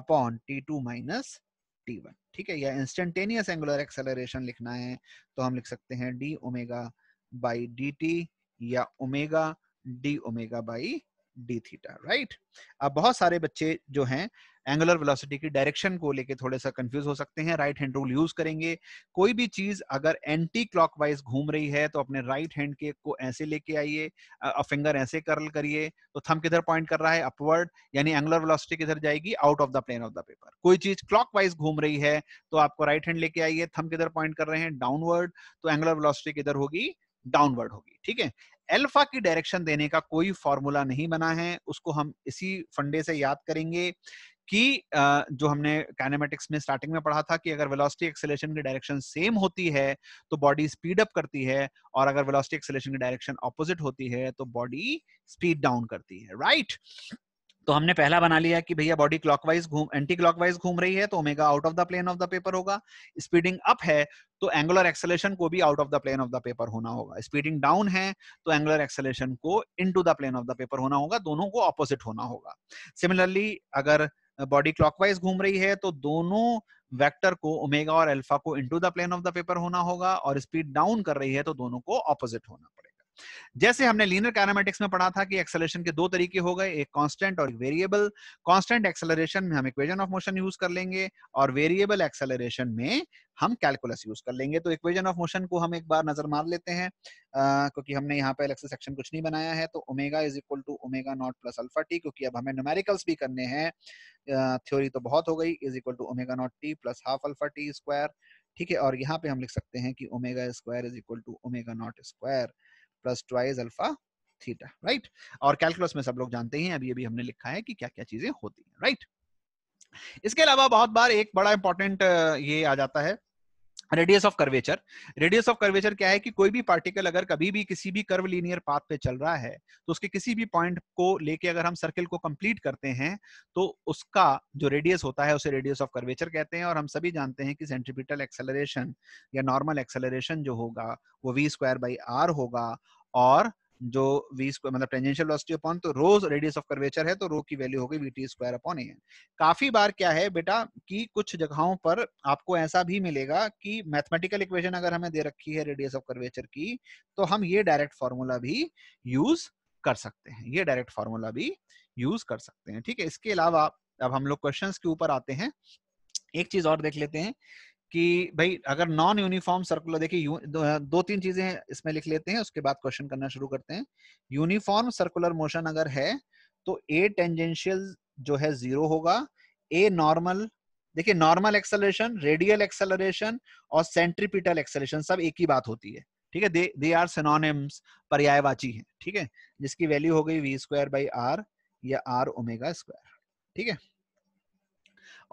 upon T two minus T one ठीक है या इंस्टेंटेनियस एंगुलर एक्सेलरेशन लिखना है तो हम लिख सकते हैं d omega by D t या omega d omega by d theta right अब बहुत सारे बच्चे जो हैं एंगुलर वेलोसिटी की डायरेक्शन को लेके थोड़े सा कंफ्यूज हो सकते हैं राइट हैंड रूल यूज करेंगे कोई भी चीज अगर एंटी क्लॉकवाइज घूम रही है तो अपने राइट right हैंड के को ऐसे लेके आइए फिंगर ऐसे कर्ल करिए तो थम किधर पॉइंट कर रहा है अपवर्ड यानी एंगुलर वेलोसिटी किधर जाएगी out of the plane of the paper कोई चीज क्लॉक घूम रही है तो आपको राइट हैंड लेके आइए थम किधर पॉइंट कर रहे हैं डाउनवर्ड तो एंगुलर वेलोसिटी किधर होगी डाउनवर्ड होगी ठीक है अल्फा की डायरेक्शन देने का कोई फॉर्मूला नहीं बना है उसको हम इसी फंडे से याद करेंगे कि जो हमने काइनेमेटिक्स में स्टार्टिंग में पढ़ा था कि अगर वेलोसिटी एक्सेलेरेशन की डायरेक्शन सेम होती है तो बॉडी स्पीड अप करती है और अगर वेलोसिटी एक्सेलेरेशन की डायरेक्शन ऑपोजिट होती है तो बॉडी स्पीड डाउन करती है राइट right? तो हमने पहला बना लिया कि भैया बॉडी क्लॉकवाइज घूम एंटी क्लॉकवाइज घूम रही है तो omega out of the plane of the paper होगा स्पीडिंग अप है तो एंगुलर एक्सेलेशन को भी out of the plane of the paper होना होगा स्पीडिंग डाउन है तो एंगुलर एक्सेलेशन को into the plane of the paper होना होगा दोनों को ऑपोजिट होना होगा सिमिलरली अगर बॉडी क्लॉकवाइज घूम रही है तो दोनों वेक्टर को ओमेगा और अल्फा को into the plane of the paper होना होगा और स्पीड डाउन कर रही है तो दोनों को ऑपोजिट होना पड़ेगा जैसे हमने लीनर कैनामेटिक्स में पढ़ा था कि एक्सेलरेशन के दो तरीके हो गए एक कांस्टेंट और एक वेरिएबल कांस्टेंट एक्सेलरेशन में हम इक्वेशन ऑफ मोशन यूज कर लेंगे और वेरिएबल एक्सेलरेशन में हम कैलकुलस यूज कर लेंगे तो इक्वेशन ऑफ मोशन को हम एक बार नजर मार लेते हैं क्योंकि हमने यहाँ पे अलग से सेक्शन कुछ नहीं बनाया है तो omega is equal to omega naught plus alpha t क्योंकि अब हमें न्यूमेरिकल्स भी करने हैं थ्योरी तो बहुत हो गई is equal to omega naught t plus half alpha t square ठीक है और यहाँ पे हम लिख सकते हैं कि omega square is equal to omega naught square plus twice alpha theta right और कैलकुलस में सब लोग जानते हैं अभी अभी हमने लिखा है कि क्या क्या चीजें होती हैं राइट इसके अलावा बहुत बार एक बड़ा इंपॉर्टेंट ये आ जाता है radius of curvature radius of curvature क्या है कि कोई भी पार्टिकल अगर कभी भी किसी भी कर्व लीनियर पाथ पे चल रहा है तो उसके किसी भी पॉइंट को लेके अगर हम सर्किल को कंप्लीट करते हैं तो उसका जो रेडियस होता है उसे रेडियस ऑफ कर्वेचर कहते हैं और हम सभी जानते हैं कि सेंट्रीपिटल एक्सेलरेशन या नॉर्मल एक्सेलरेशन जो होगा वो वी स्क्वायर बाई आर होगा और जो वी स्क्वायर मतलब टेंजेंशियल वेलोसिटी अपॉन तो रोज रेडियस ऑफ कर्वेचर है तो रो की वैल्यू होगी v t square upon a काफी बार क्या है बेटा कि कुछ जगहों पर आपको ऐसा भी मिलेगा कि मैथमेटिकल इक्वेशन अगर हमें दे रखी है रेडियस ऑफ कर्वेचर की तो हम ये डायरेक्ट फॉर्मूला भी यूज कर सकते हैं ये डायरेक्ट फॉर्मूला भी यूज कर सकते हैं ठीक है इसके अलावा अब हम लोग क्वेश्चंस के ऊपर आते हैं एक चीज और देख लेते हैं कि भाई अगर नॉन यूनिफॉर्म सर्कुलर देखिए दो, दो तीन चीजें इसमें लिख लेते हैं उसके बाद क्वेश्चन करना शुरू करते हैं यूनिफॉर्म सर्कुलर मोशन अगर है तो ए टेंजेंशियल जो है जीरो होगा ए नॉर्मल देखिए नॉर्मल एक्सेलरेशन रेडियल एक्सेलरेशन और सेंट्रीपिटल एक्सेलरेशन सब एक ही बात होती है ठीक है दे आर सिनोनिम्स पर्यायवाची है ठीक है जिसकी वैल्यू हो गई वी स्क्वायर बाई आर या आर ओमेगा स्क्वायर ठीक है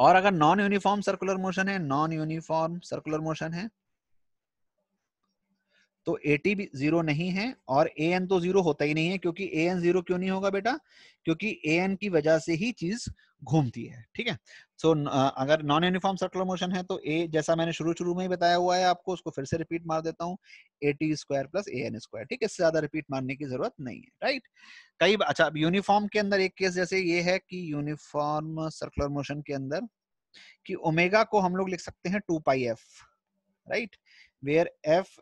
और अगर नॉन यूनिफॉर्म सर्कुलर मोशन है नॉन यूनिफॉर्म सर्कुलर मोशन है तो एटी भी जीरो नहीं है और ए एन तो जीरो होता ही नहीं है क्योंकि ए एन जीरो क्यों नहीं होगा बेटा क्योंकि ए एन की वजह से ही चीज घूमती है ठीक है सो so, अगर नॉन यूनिफॉर्म सर्कुलर मोशन है तो ए जैसा मैंने शुरू शुरू में ही बताया हुआ है आपको उसको फिर से रिपीट मार देता हूँ a T square plus a n square ठीक है इससे ज्यादा रिपीट मारने की जरूरत नहीं है राइट कई अच्छा यूनिफॉर्म के अंदर एक केस जैसे ये है कि यूनिफॉर्म सर्कुलर मोशन के अंदर कि ओमेगा को हम लोग लिख सकते हैं two pi f right where f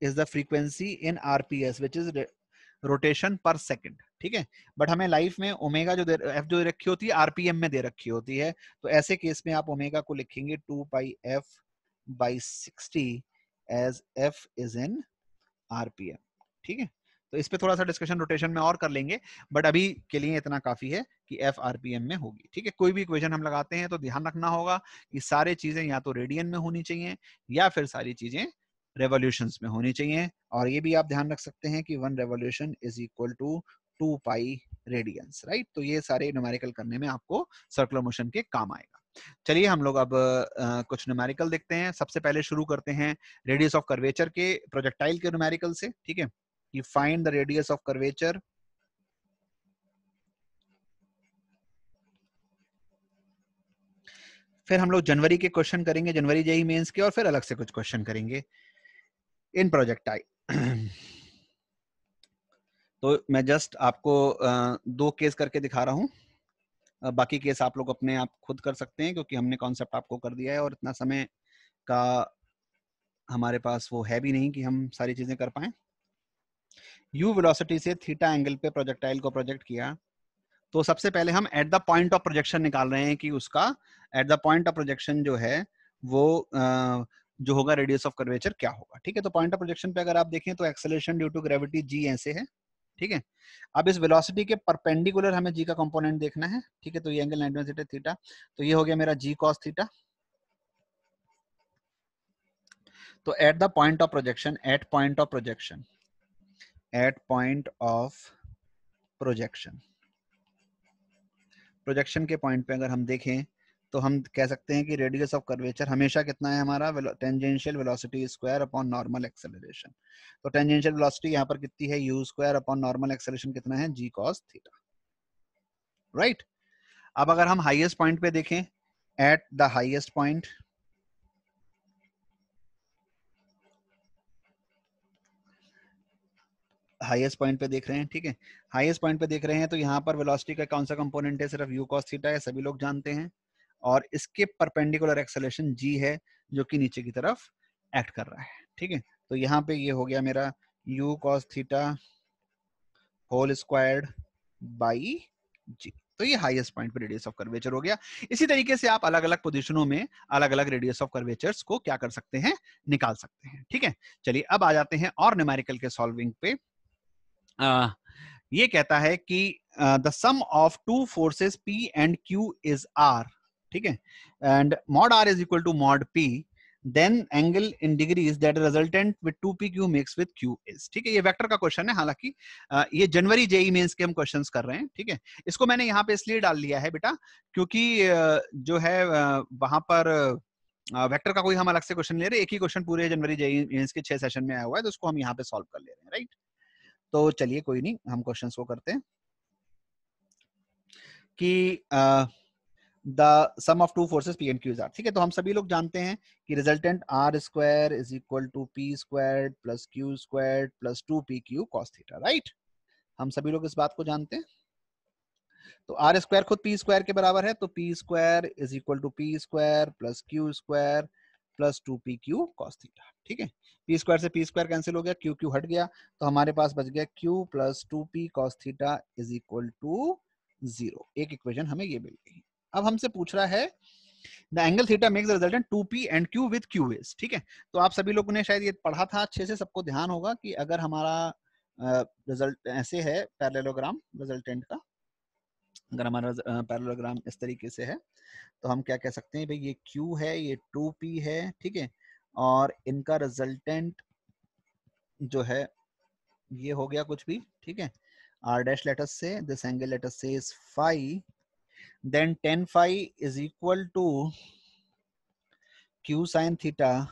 is the frequency in rps which is rotation per second ठीक है बट हमें लाइफ में ओमेगा जो एफ जो रखी होती है आरपीएम में दे रखी होती है तो ऐसे केस में आप ओमेगा को लिखेंगे two pi f by sixty as f is in RPM ठीक है तो इस पे थोड़ा सा डिस्कशन रोटेशन में और कर लेंगे बट अभी के लिए इतना काफी है कि एफ आरपीएम में होगी ठीक है कोई भी इक्वेशन हम लगाते हैं तो ध्यान रखना होगा कि सारी चीजें या तो रेडियन में होनी चाहिए या फिर सारी चीजें रेवोल्यूशन में होनी चाहिए और ये भी आप ध्यान रख सकते हैं कि one revolution is equal to two pi radians right तो ये सारे न्यूमेरिकल करने में आपको सर्कुलर मोशन के काम आएगा चलिए हम लोग अब आ, कुछ न्यूमेरिकल देखते हैं सबसे पहले शुरू करते हैं रेडियस ऑफ कर्वेचर के प्रोजेक्टाइल के न्यूमेरिकल से ठीक है you find the radius of curvature फिर हम लोग जनवरी के क्वेश्चन करेंगे जनवरी जेई मेंस के और फिर अलग से कुछ क्वेश्चन करेंगे इन प्रोजेक्टाइल तो मैं जस्ट आपको दो केस करके दिखा रहा हूं बाकी केस आप लोग अपने आप खुद कर सकते हैं क्योंकि हमने कॉन्सेप्ट आपको कर दिया है और इतना समय का हमारे पास वो है भी नहीं कि हम सारी चीजें कर पाए यू वेलोसिटी से थीटा एंगल पे प्रोजेक्टाइल को प्रोजेक्ट किया तो सबसे पहले हम at the point of projection निकाल रहे हैं कि उसका at the point of projection जो है वो जो होगा रेडियस ऑफ कर्वेचर क्या होगा ठीक है तो पॉइंट ऑफ प्रोजेक्शन पे अगर आप देखें तो acceleration due to gravity g ऐसे है ठीक है अब इस वेलोसिटी के परपेंडिकुलर हमें जी का कंपोनेंट देखना है ठीक है तो ये एंगल 91 थीटा तो ये हो गया मेरा जी कॉस थीटा तो at the point of projection at point of projection at point of projection projection के पॉइंट पे अगर हम देखें तो हम कह सकते हैं कि रेडियस ऑफ कर्वेचर हमेशा कितना है हमारा tangential velocity square upon normal acceleration तो टेंजेंशियल वेलोसिटी यहां पर कितनी है u square upon normal acceleration कितना है जी कॉस थीटा राइट अब अगर हम हाईएस्ट पॉइंट पे देखें at the highest point highest point पे देख रहे हैं ठीक है हाईएस्ट पॉइंट पे देख रहे हैं तो यहाँ पर वेलोसिटी का कौन सा कंपोनेंट है सिर्फ यू कॉस थीटा है सभी लोग जानते हैं और इसके परपेंडिकुलर एक्सेलेशन जी है जो कि नीचे की तरफ एक्ट कर रहा है ठीक है तो यहाँ पे ये हो गया मेरा u cos theta whole squared by g तो ये हाईएस्ट पॉइंट पे रेडियस ऑफ कर्वेचर हो गया इसी तरीके से आप अलग अलग पोजीशनों में अलग अलग रेडियस ऑफ कर्वेचर्स को क्या कर सकते हैं निकाल सकते हैं ठीक है चलिए अब आ जाते हैं और न्यूमेरिकल के सॉल्विंग पे आ, ये कहता है कि the sum of two forces p and q is r ठीक है and mod r is equal to mod p then angle in degree is that resultant with to p q makes with q is ठीक है ये vector का question है हालांकि ये जनवरी JEE mains e के हम क्वेश्चंस कर रहे हैं ठीक है इसको मैंने यहाँ पे इसलिए डाल लिया है बेटा क्योंकि जो है वहां पर वेक्टर का कोई हम अलग से क्वेश्चन ले रहे एक ही क्वेश्चन पूरे जनवरी जेई मेंस e के छह सेशन में आया हुआ है तो उसको हम यहाँ पे सॉल्व कर ले रहे हैं राइट तो चलिए कोई नहीं हम क्वेश्चन को करते हैं कि the sum of two forces p and q is r ठीक है तो हम सभी लोग जानते हैं कि resultant r square is equal to p square plus q square plus two p Q cos theta right हम सभी लोग इस बात को जानते हैं तो आर स्क्वायर खुद पी स्क्वायर के बराबर है तो p square is equal to p square plus q square plus two p Q cos theta ठीक है पी स्क्वायर से पी स्क्वायर कैंसिल हो गया क्यू क्यू हट गया तो हमारे पास बच गया Q plus two P cos theta is equal to zero एक इक्वेशन हमें ये मिल गई अब हमसे पूछ रहा है the angle theta makes resultant to P and Q with Q is ठीक है तो आप सभी लोगों ने शायद ये पढ़ा था अच्छे से सबको ध्यान होगा कि अगर हमारा रिजल्ट uh, ऐसे है पैरेलोग्राम रिजल्टेंट का अगर हमारा पैरेललोग्राम इस तरीके से है तो हम क्या कह सकते हैं भाई ये q है ये 2p है ठीक है और इनका रिजल्टेंट जो है ये हो गया कुछ भी ठीक है r dash let's say this angle let's say is five then tan phi is equal to q sine theta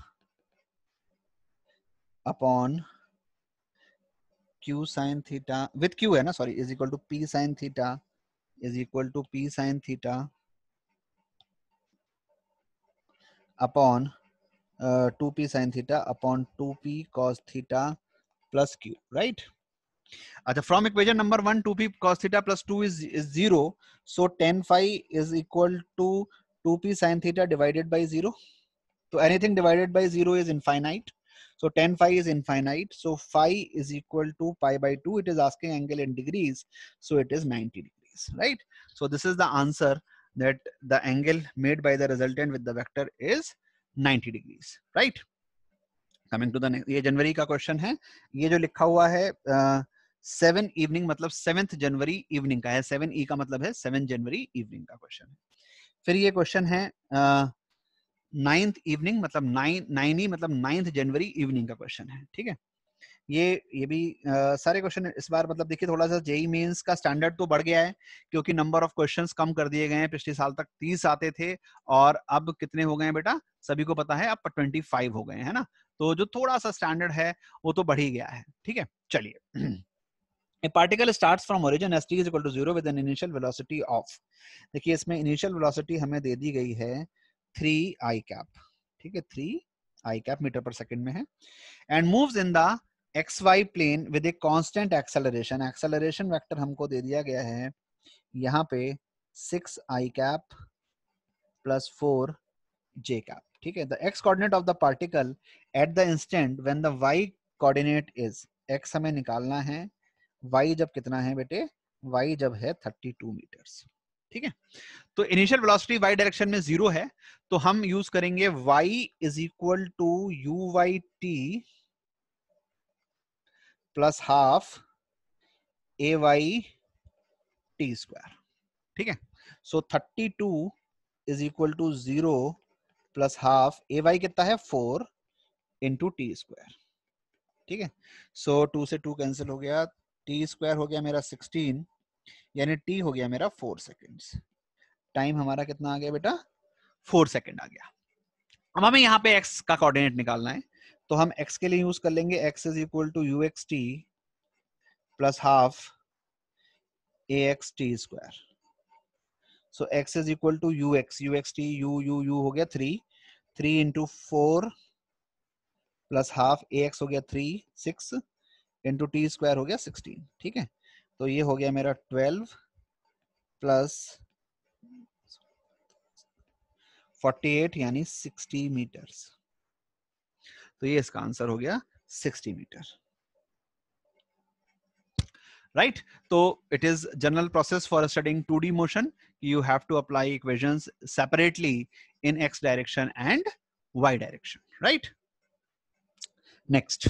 upon q sine theta with q hai na, sorry is equal to p sine theta is equal to p sine theta upon uh, 2p sine theta upon 2p cos theta plus q right अच्छा from equation from equation number 1 2p cos theta plus is is, is 0 so tan phi is to to 2p sin theta divided by 0 so anything divided by 0 is infinite so tan phi is infinite so phi is equal to pi by 2 it is asking angle in degrees so it is 90 degrees right so this is the answer that the angle made by the resultant with the vector is 90 degrees right coming to the ye january ka question hai ye jo likha hua hai uh, seven evening मतलब seventh जनवरी evening का है seven E का मतलब है seven जनवरी evening का question है फिर ये क्वेश्चन है नाइन्थ uh, इवनिंग मतलब नाइन नाइन ई मतलब नाइन्थ जनवरी इवनिंग का क्वेश्चन है ठीक है ये ये भी आ, सारे क्वेश्चन इस बार मतलब देखिए थोड़ा सा जेई मेंस का स्टैंडर्ड तो बढ़ गया है क्योंकि नंबर ऑफ क्वेश्चंस कम कर दिए गए हैं पिछले साल तक तीस आते थे और अब कितने हो गए हैं बेटा सभी को पता है अब ट्वेंटी फाइव हो गए हैं ना तो जो थोड़ा सा स्टैंडर्ड है वो तो बढ़ ही गया है ठीक है चलिए A particle starts from origin s t is equal to zero with an initial velocity of. देखिए इसमें initial velocity हमें दे दी गई है 3 i कैप ठीक है 3 i cap metre per second में है and moves in the xy Y plane with a constant acceleration acceleration vector हमको दे दिया गया है यहाँ पे six I cap plus four J cap ठीक है the X coordinate of the particle at the instant when the Y coordinate is X हमें निकालना है वाई जब कितना है बेटे वाई जब है 32 मीटर ठीक है तो इनिशियल वेलोसिटी वाई डायरेक्शन में जीरो है तो हम यूज करेंगे Y is equal to you Y T plus half A Y T square ठीक है so thirty two is equal to zero plus half A Y कितना है फोर इंटू टी स्क्वायर ठीक है सो टू से two cancel हो गया T square हो गया मेरा सिक्सटीन यानी टी हो गया मेरा फोर सेकेंड्स टाइम हमारा कितना आ गया बेटा फोर सेकेंड आ गया अब हमें यहाँ पे एक्स का कोऑर्डिनेट निकालना है तो हम एक्स के लिए यूज कर लेंगे X is equal to U X T plus half A X T square so X is equal to U X U X T U U U हो गया three three into four plus half A X हो गया three six into T square हो गया sixteen ठीक है तो ये हो गया मेरा ट्वेल्व प्लस फोर्टी एट यानी सिक्सटी मीटर्स तो ये इसका आंसर हो गया सिक्सटी मीटर राइट तो it is general process for studying two D motion you have to apply equations separately in X direction and Y direction right next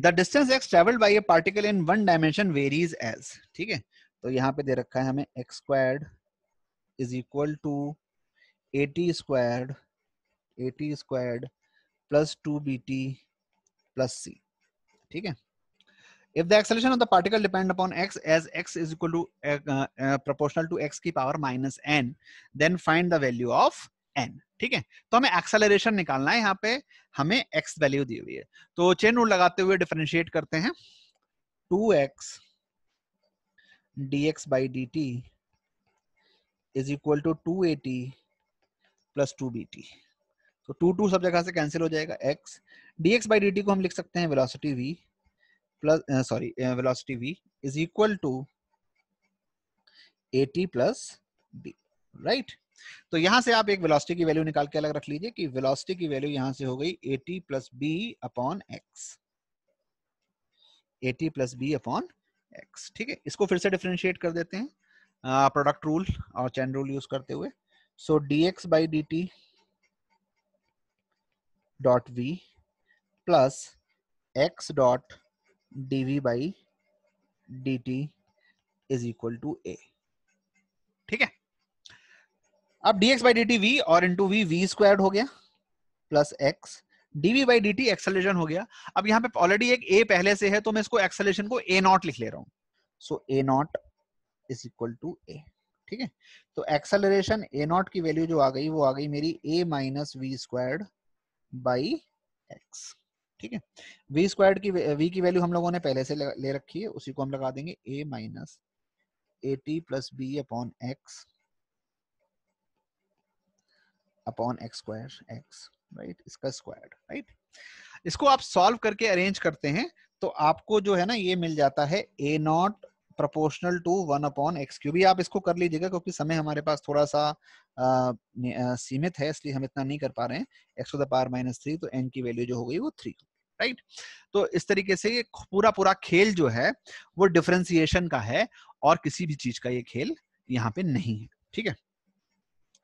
the distance X travelled by a particle in one dimension varies as ठीक है तो यहाँ पे दे रखा है हमें X squared is equal to eighty squared A T squared plus two B T plus C ठीक है if the acceleration of the particle depend upon x as x is equal to uh, uh, proportional to x की power minus n then find the value of n ठीक है तो हमें acceleration निकालना है यहाँ पे हमें एक्स वैल्यू दी हुई है तो चेन रूल लगाते हुए डिफ्रेंशिएट करते हैं two X D X by D T is equal to two A T plus two B T तो टू टू सब जगह से कैंसिल हो जाएगा X D X by D T को हम लिख सकते हैं velocity V plus sorry velocity V is equal to A T plus B right तो यहां से आप एक वेलोसिटी की वैल्यू निकाल के अलग रख लीजिए कि वेलोसिटी की वैल्यू यहां से हो गई T plus B upon X A T plus B upon X ठीक है इसको फिर से डिफ्रेंशिएट कर देते हैं प्रोडक्ट रूल और चैन रूल यूज करते हुए so D X by D T dot V plus X dot D we by D T is equal to A ठीक है अब dx by D v V और इंटू वी वी squared हो गया plus x dv by dt acceleration हो गया अब यहाँ पे ऑलरेडी एक a पहले से है तो मैं इसको acceleration को ए नॉट लिख ले रहा हूँ so A not is equal to a ठीक है तो acceleration a not की वैल्यू जो आ गई वो आ गई मेरी A minus V squared by x ठीक है v squared की वी की वैल्यू हम लोगों ने पहले से ले रखी है उसी को हम लगा देंगे A minus A T plus B upon X upon X square X right इसका स्क्वायर राइट इसको आप सॉल्व करके अरेंज करते हैं तो आपको जो है ना ये मिल जाता है A not proportional to one upon X cube आप इसको कर लीजिएगा क्योंकि समय हमारे पास थोड़ा सा आ, न, आ, सीमित है इसलिए हम इतना नहीं कर पा रहे हैं X to the power minus three तो एन की वैल्यू जो हो गई वो थ्री राइट तो इस तरीके से ये पूरा पूरा खेल जो है वो डिफ्रेंसिएशन का है और किसी भी चीज का ये खेल यहाँ पे नहीं है ठीक है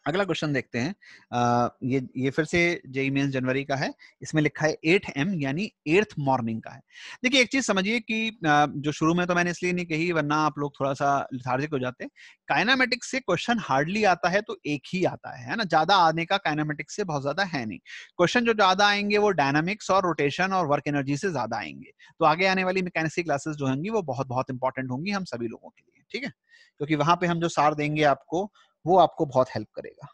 अगला क्वेश्चन देखते हैं आ, ये ये फिर से जेई मेन्स e जनवरी का है इसमें लिखा है एट एम यानी एर्थ मॉर्निंग का है देखिए एक चीज समझिए कि जो शुरू में तो मैंने इसलिए नहीं कही वरना आप लोग थोड़ा सा लिथार्जिक हो जाते काइनामेटिक्स से क्वेश्चन हार्डली आता है तो एक ही आता है ना ज्यादा आने का काइनामेटिक्स से बहुत ज्यादा है नहीं क्वेश्चन जो ज्यादा आएंगे वो डायनामिक्स और रोटेशन और वर्क एनर्जी से ज्यादा आएंगे तो आगे आने वाली मैकेनिक क्लासेस जो होंगी वो बहुत बहुत इंपॉर्टेंट होंगी हम सभी लोगों के लिए ठीक है क्योंकि वहां पे हम जो सार देंगे आपको वो आपको बहुत हेल्प करेगा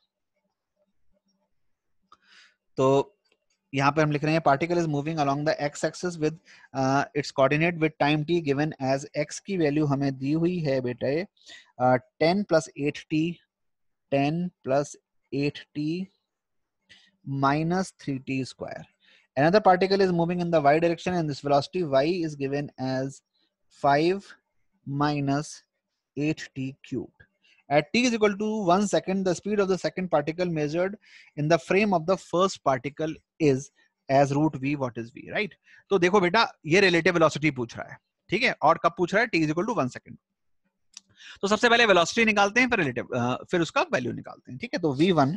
तो यहाँ पे हम लिख रहे हैं particle is moving along the X axis with its coordinate with time T given as X की वैल्यू हमें दी हुई है बेटे ten plus eight T ten plus eight T minus minus 3t square. Another particle is moving in the y direction and this velocity y is given as 5 minus 8t cubed. At t is equal to 1 second, the speed of the second particle measured in the frame of the first particle is as root v. What is v, right? to dekho beta ye relative velocity puch raha hai theek hai aur kab puch raha hai t is equal to 1 second. तो सबसे पहले velocity निकालते हैं फिर relative फिर उसका value निकालते हैं ठीक है तो v1 one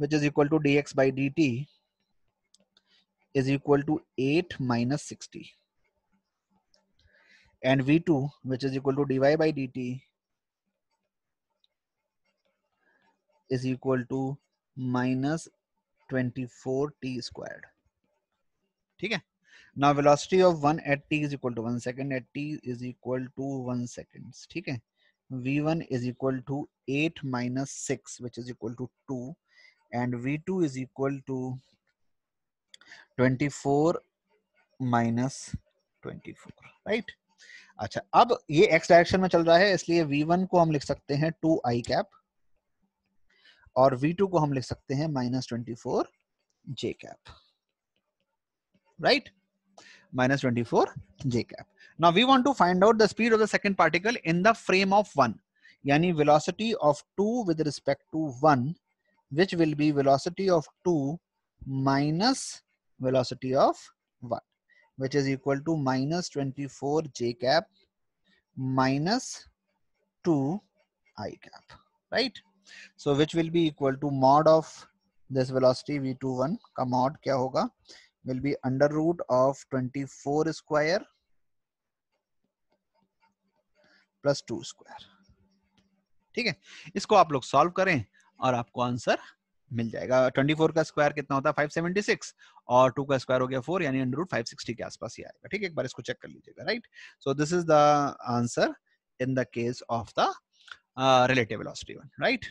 which is equal to D X by D T is equal to eight minus sixty and v2 which is equal to dy by dt is equal to minus 24 t squared Okay. now velocity of one at t is equal to one second at t is equal to one seconds Okay. V v1 is equal to 8 minus 6 which is equal to 2 and v2 is equal to 24 minus 24 right अच्छा अब ये x direction में चल रहा है इसलिए we one को हम लिख सकते हैं टू आई कैप और वी टू को हम लिख सकते हैं minus twenty four J cap right minus twenty four J cap now we want to find out the speed of the second particle in the frame of one यानी velocity of two with respect to one which will be velocity of two minus velocity of one which is equal to minus 24 j cap minus 2 i cap right so which will be equal to mod of this velocity v21 ka mod kya hoga will be under root of 24 square plus 2 square ठीक है इसको आप लोग solve करें और आपको answer मिल जाएगा 24 का स्क्वायर कितना होता है 576 और 2 का स्क्वायर हो गया 4 यानी अंडर रूट 560 के आसपास ही आएगा ठीक है एक बार इसको चेक कर लीजिएगा right so this is the answer in the case of the relative velocity one right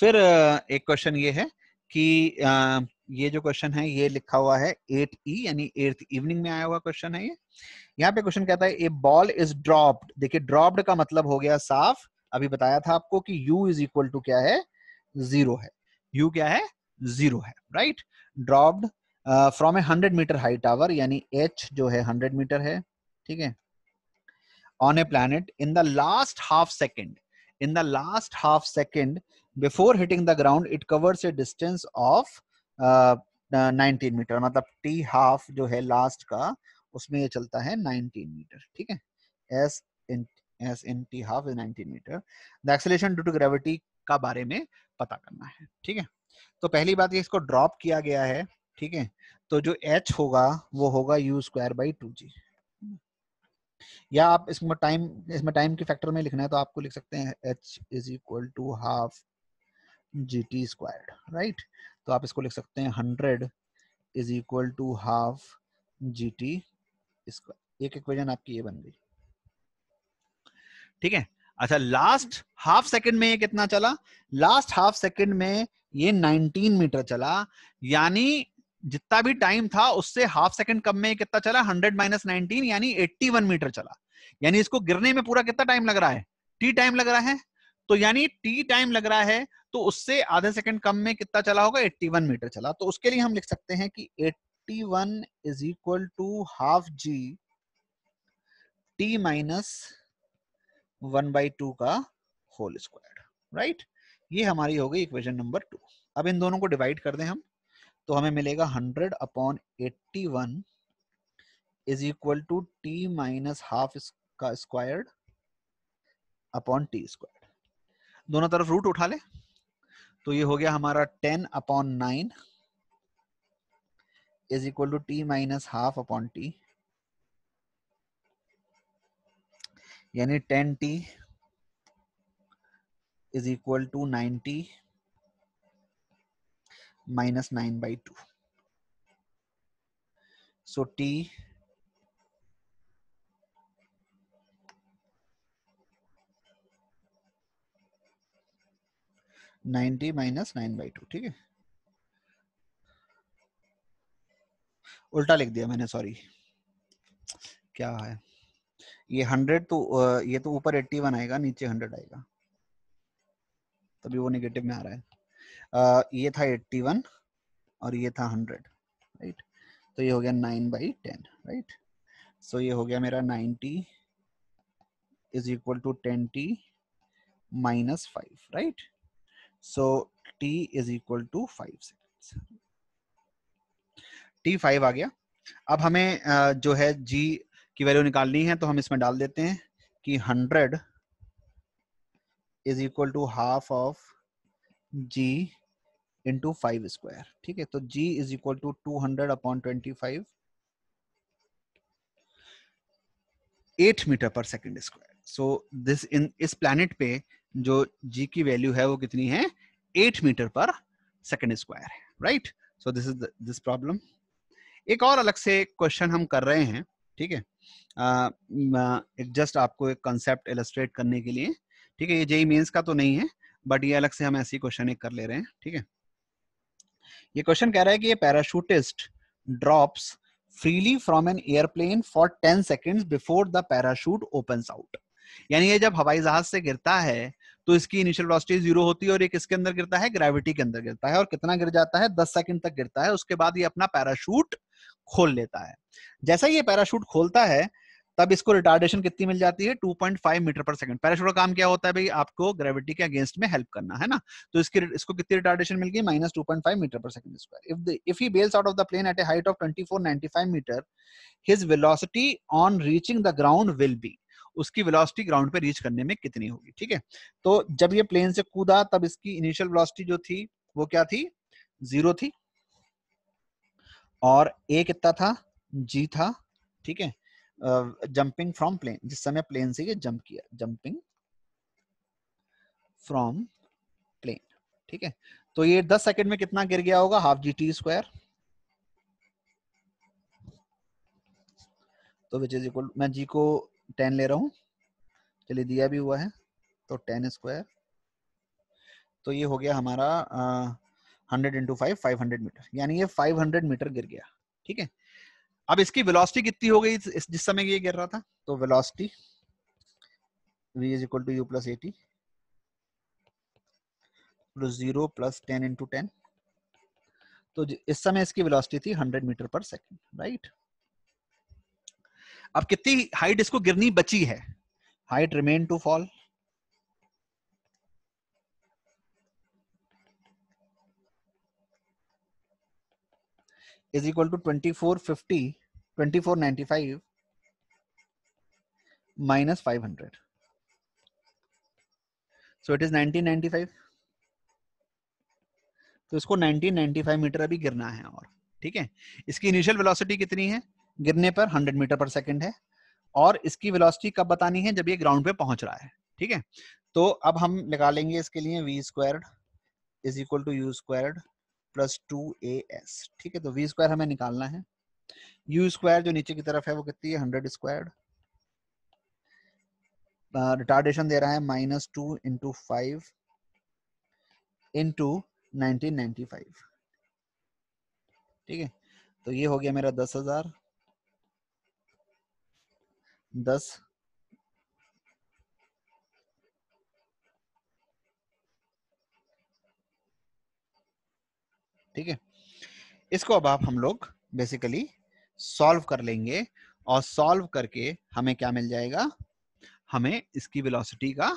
फिर uh, एक क्वेश्चन ये है कि uh, ये जो क्वेश्चन है ये लिखा हुआ है एट ई e, यानी एट इवनिंग में आया हुआ क्वेश्चन है ये यहाँ पे क्वेश्चन कहता है ए बॉल इज ड्रॉप्ड देखिए ड्रॉप्ड का मतलब हो गया साफ अभी बताया था आपको कि u इज इक्वल टू क्या है जीरो है यू क्या है जीरो है right dropped from a hundred metre high tower यानी एच जो है हंड्रेड मीटर है ठीक है on a planet in the last half second in the last half second before hitting the ground it covers a distance of nineteen metre मतलब T half जो है last का उसमें ये चलता है नाइनटीन मीटर ठीक है S in S in T half is nineteen metre the acceleration due to gravity का बारे में पता करना है ठीक है तो पहली बात ये इसको ड्रॉप किया गया है ठीक है तो जो एच होगा वो होगा U square by two G या आप इसमें टाइम इसमें टाइम के फैक्टर में लिखना है तो आपको लिख सकते हैं H is equal to half G T square right तो आप इसको लिख सकते हैं hundred is equal to half G T square एक इक्वेशन आपकी ये बन गई ठीक है अच्छा लास्ट हाफ सेकंड में ये कितना चला लास्ट हाफ सेकंड में ये 19 मीटर चला यानी जितना भी टाइम था उससे हाफ सेकंड कम में कितना चला 100 माइनस नाइनटीन यानी 81 मीटर चला यानी इसको गिरने में पूरा कितना टाइम लग रहा है टी टाइम लग रहा है तो यानी टी टाइम लग रहा है तो उससे आधे सेकंड कम में कितना चला होगा 81 मीटर चला तो उसके लिए हम लिख सकते हैं कि 81 is equal to half ji T minus one by two का होल स्क्वायर राइट ये हमारी हो गई इक्वेशन नंबर टू अब इन दोनों को डिवाइड कर दें हम तो हमें मिलेगा hundred upon eighty one is equal to T minus half का स्क्वायर अपॉन टी स्क्वायर दोनों तरफ रूट उठा ले तो ये हो गया हमारा ten upon nine is equal to T minus half upon T यानी ten T is equal to ninety minus nine by two so T ninety minus nine by two ठीक है उल्टा लिख दिया मैंने सॉरी क्या है ये हंड्रेड तो ये तो ऊपर एट्टी वन आएगा नीचे हंड्रेड आएगा तभी वो निगेटिव में आ रहा है ये था एट्टी वन और ये था हंड्रेड राइट तो ये हो गया nine by ten right so ये हो गया मेरा ninety is equal to ten T minus five right so T is equal to five second T five आ गया अब हमें जो है जी की वैल्यू निकालनी है तो हम इसमें डाल देते हैं कि hundred is equal to half of G into five square ठीक है तो G is equal to two hundred upon twenty five eight metre per second square so this in इस प्लेनेट पे जो जी की वैल्यू है वो कितनी है eight metre per second square है right so this is this problem एक और अलग से क्वेश्चन हम कर रहे हैं ठीक है एक जस्ट आपको एक कंसेप्ट इलस्ट्रेट करने के लिए ठीक है ये जेई मेन्स e का तो नहीं है बट ये अलग से हम ऐसी क्वेश्चन एक कर ले रहे हैं ठीक है ये क्वेश्चन कह रहा है कि ये parachutist drops freely from an airplane for ten second before the parachute open out यानी ये जब हवाई जहाज से गिरता है तो इसकी इनिशियल वेलोसिटी जीरो होती है और ये किसके अंदर गिरता है ग्रेविटी के अंदर गिरता है और कितना गिर जाता है दस सेकंड तक गिरता है उसके बाद ये अपना पैराशूट खोल लेता है जैसा ये पैराशूट खोलता है तब इसको रिटार्डेशन कितनी मिल जाती है 2.5 मीटर पर सेकंड पैराशूट का काम क्या होता है भाई आपको ग्रेविटी के अगेंस्ट में हेल्प करना है ना तो इसकी इसको कितनी रिटार्डेशन मिल गई minus two metre per second square if if he bails out of the plane at a height of 2495 metre his velocity on reaching the ground will be उसकी वेलोसिटी ग्राउंड पे रीच करने में कितनी होगी ठीक है तो जब ये प्लेन से कूदा तब इसकी इनिशियल वेलोसिटी जो थी वो क्या थी जीरो थी और ए कितना था जी था ठीक है जंपिंग फ्रॉम प्लेन जिस समय प्लेन से ये जंप किया जंपिंग फ्रॉम प्लेन ठीक है तो ये दस सेकंड में कितना गिर गया होगा हाफ जी टी स्क्वायर तो विच इज इक्वल मैं जी को टेन ले रहा हूं चलिए दिया भी हुआ है तो टेन स्क्वायर तो ये हो गया हमारा hundred into five five hundred metre यानी ये फाइव हंड्रेड मीटर गिर गया ठीक है अब इसकी वेलोसिटी कितनी हो गई जिस समय ये गिर रहा था तो velocity v is equal to u plus 80 plus zero plus ten into ten तो इस समय इसकी वेलोसिटी थी hundred metre per second right अब कितनी हाइट इसको गिरनी बची है height remain to fall is equal to 2450 2495 minus 500 so it is 1995 तो इसको 1995 मीटर अभी गिरना है और ठीक है इसकी इनिशियल वेलोसिटी कितनी है गिरने पर 100 मीटर पर सेकंड है और इसकी वेलोसिटी कब बतानी है जब ये ग्राउंड पे पहुंच रहा है ठीक है तो अब हम निकालेंगे इसके लिए v squared is equal to u squared plus two A s ठीक है तो वी स्क्वायर हमें निकालना है यू स्क्वायर जो नीचे की तरफ है वो कितनी है हंड्रेड स्क्वायर रिटार्डेशन दे रहा है minus two into five into nineteen ninety five ठीक है तो ये हो गया मेरा दस हजार दस ठीक है इसको अब आप हम लोग बेसिकली सॉल्व कर लेंगे और सॉल्व करके हमें क्या मिल जाएगा हमें इसकी वेलोसिटी का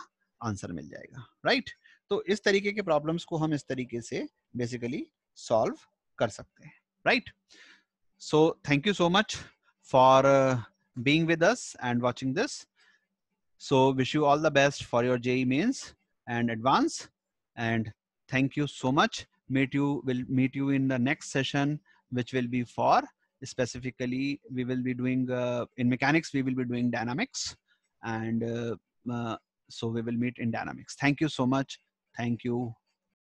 आंसर मिल जाएगा राइट तो इस तरीके के प्रॉब्लम्स को हम इस तरीके से बेसिकली सॉल्व कर सकते हैं right so thank you so much for being with us and watching this so wish you all the best for your JEE mains and advance and thank you so much meet you will meet you in the next session which will be for specifically we will be doing uh, in mechanics we will be doing dynamics and uh, uh, so we will meet in dynamics thank you so much thank you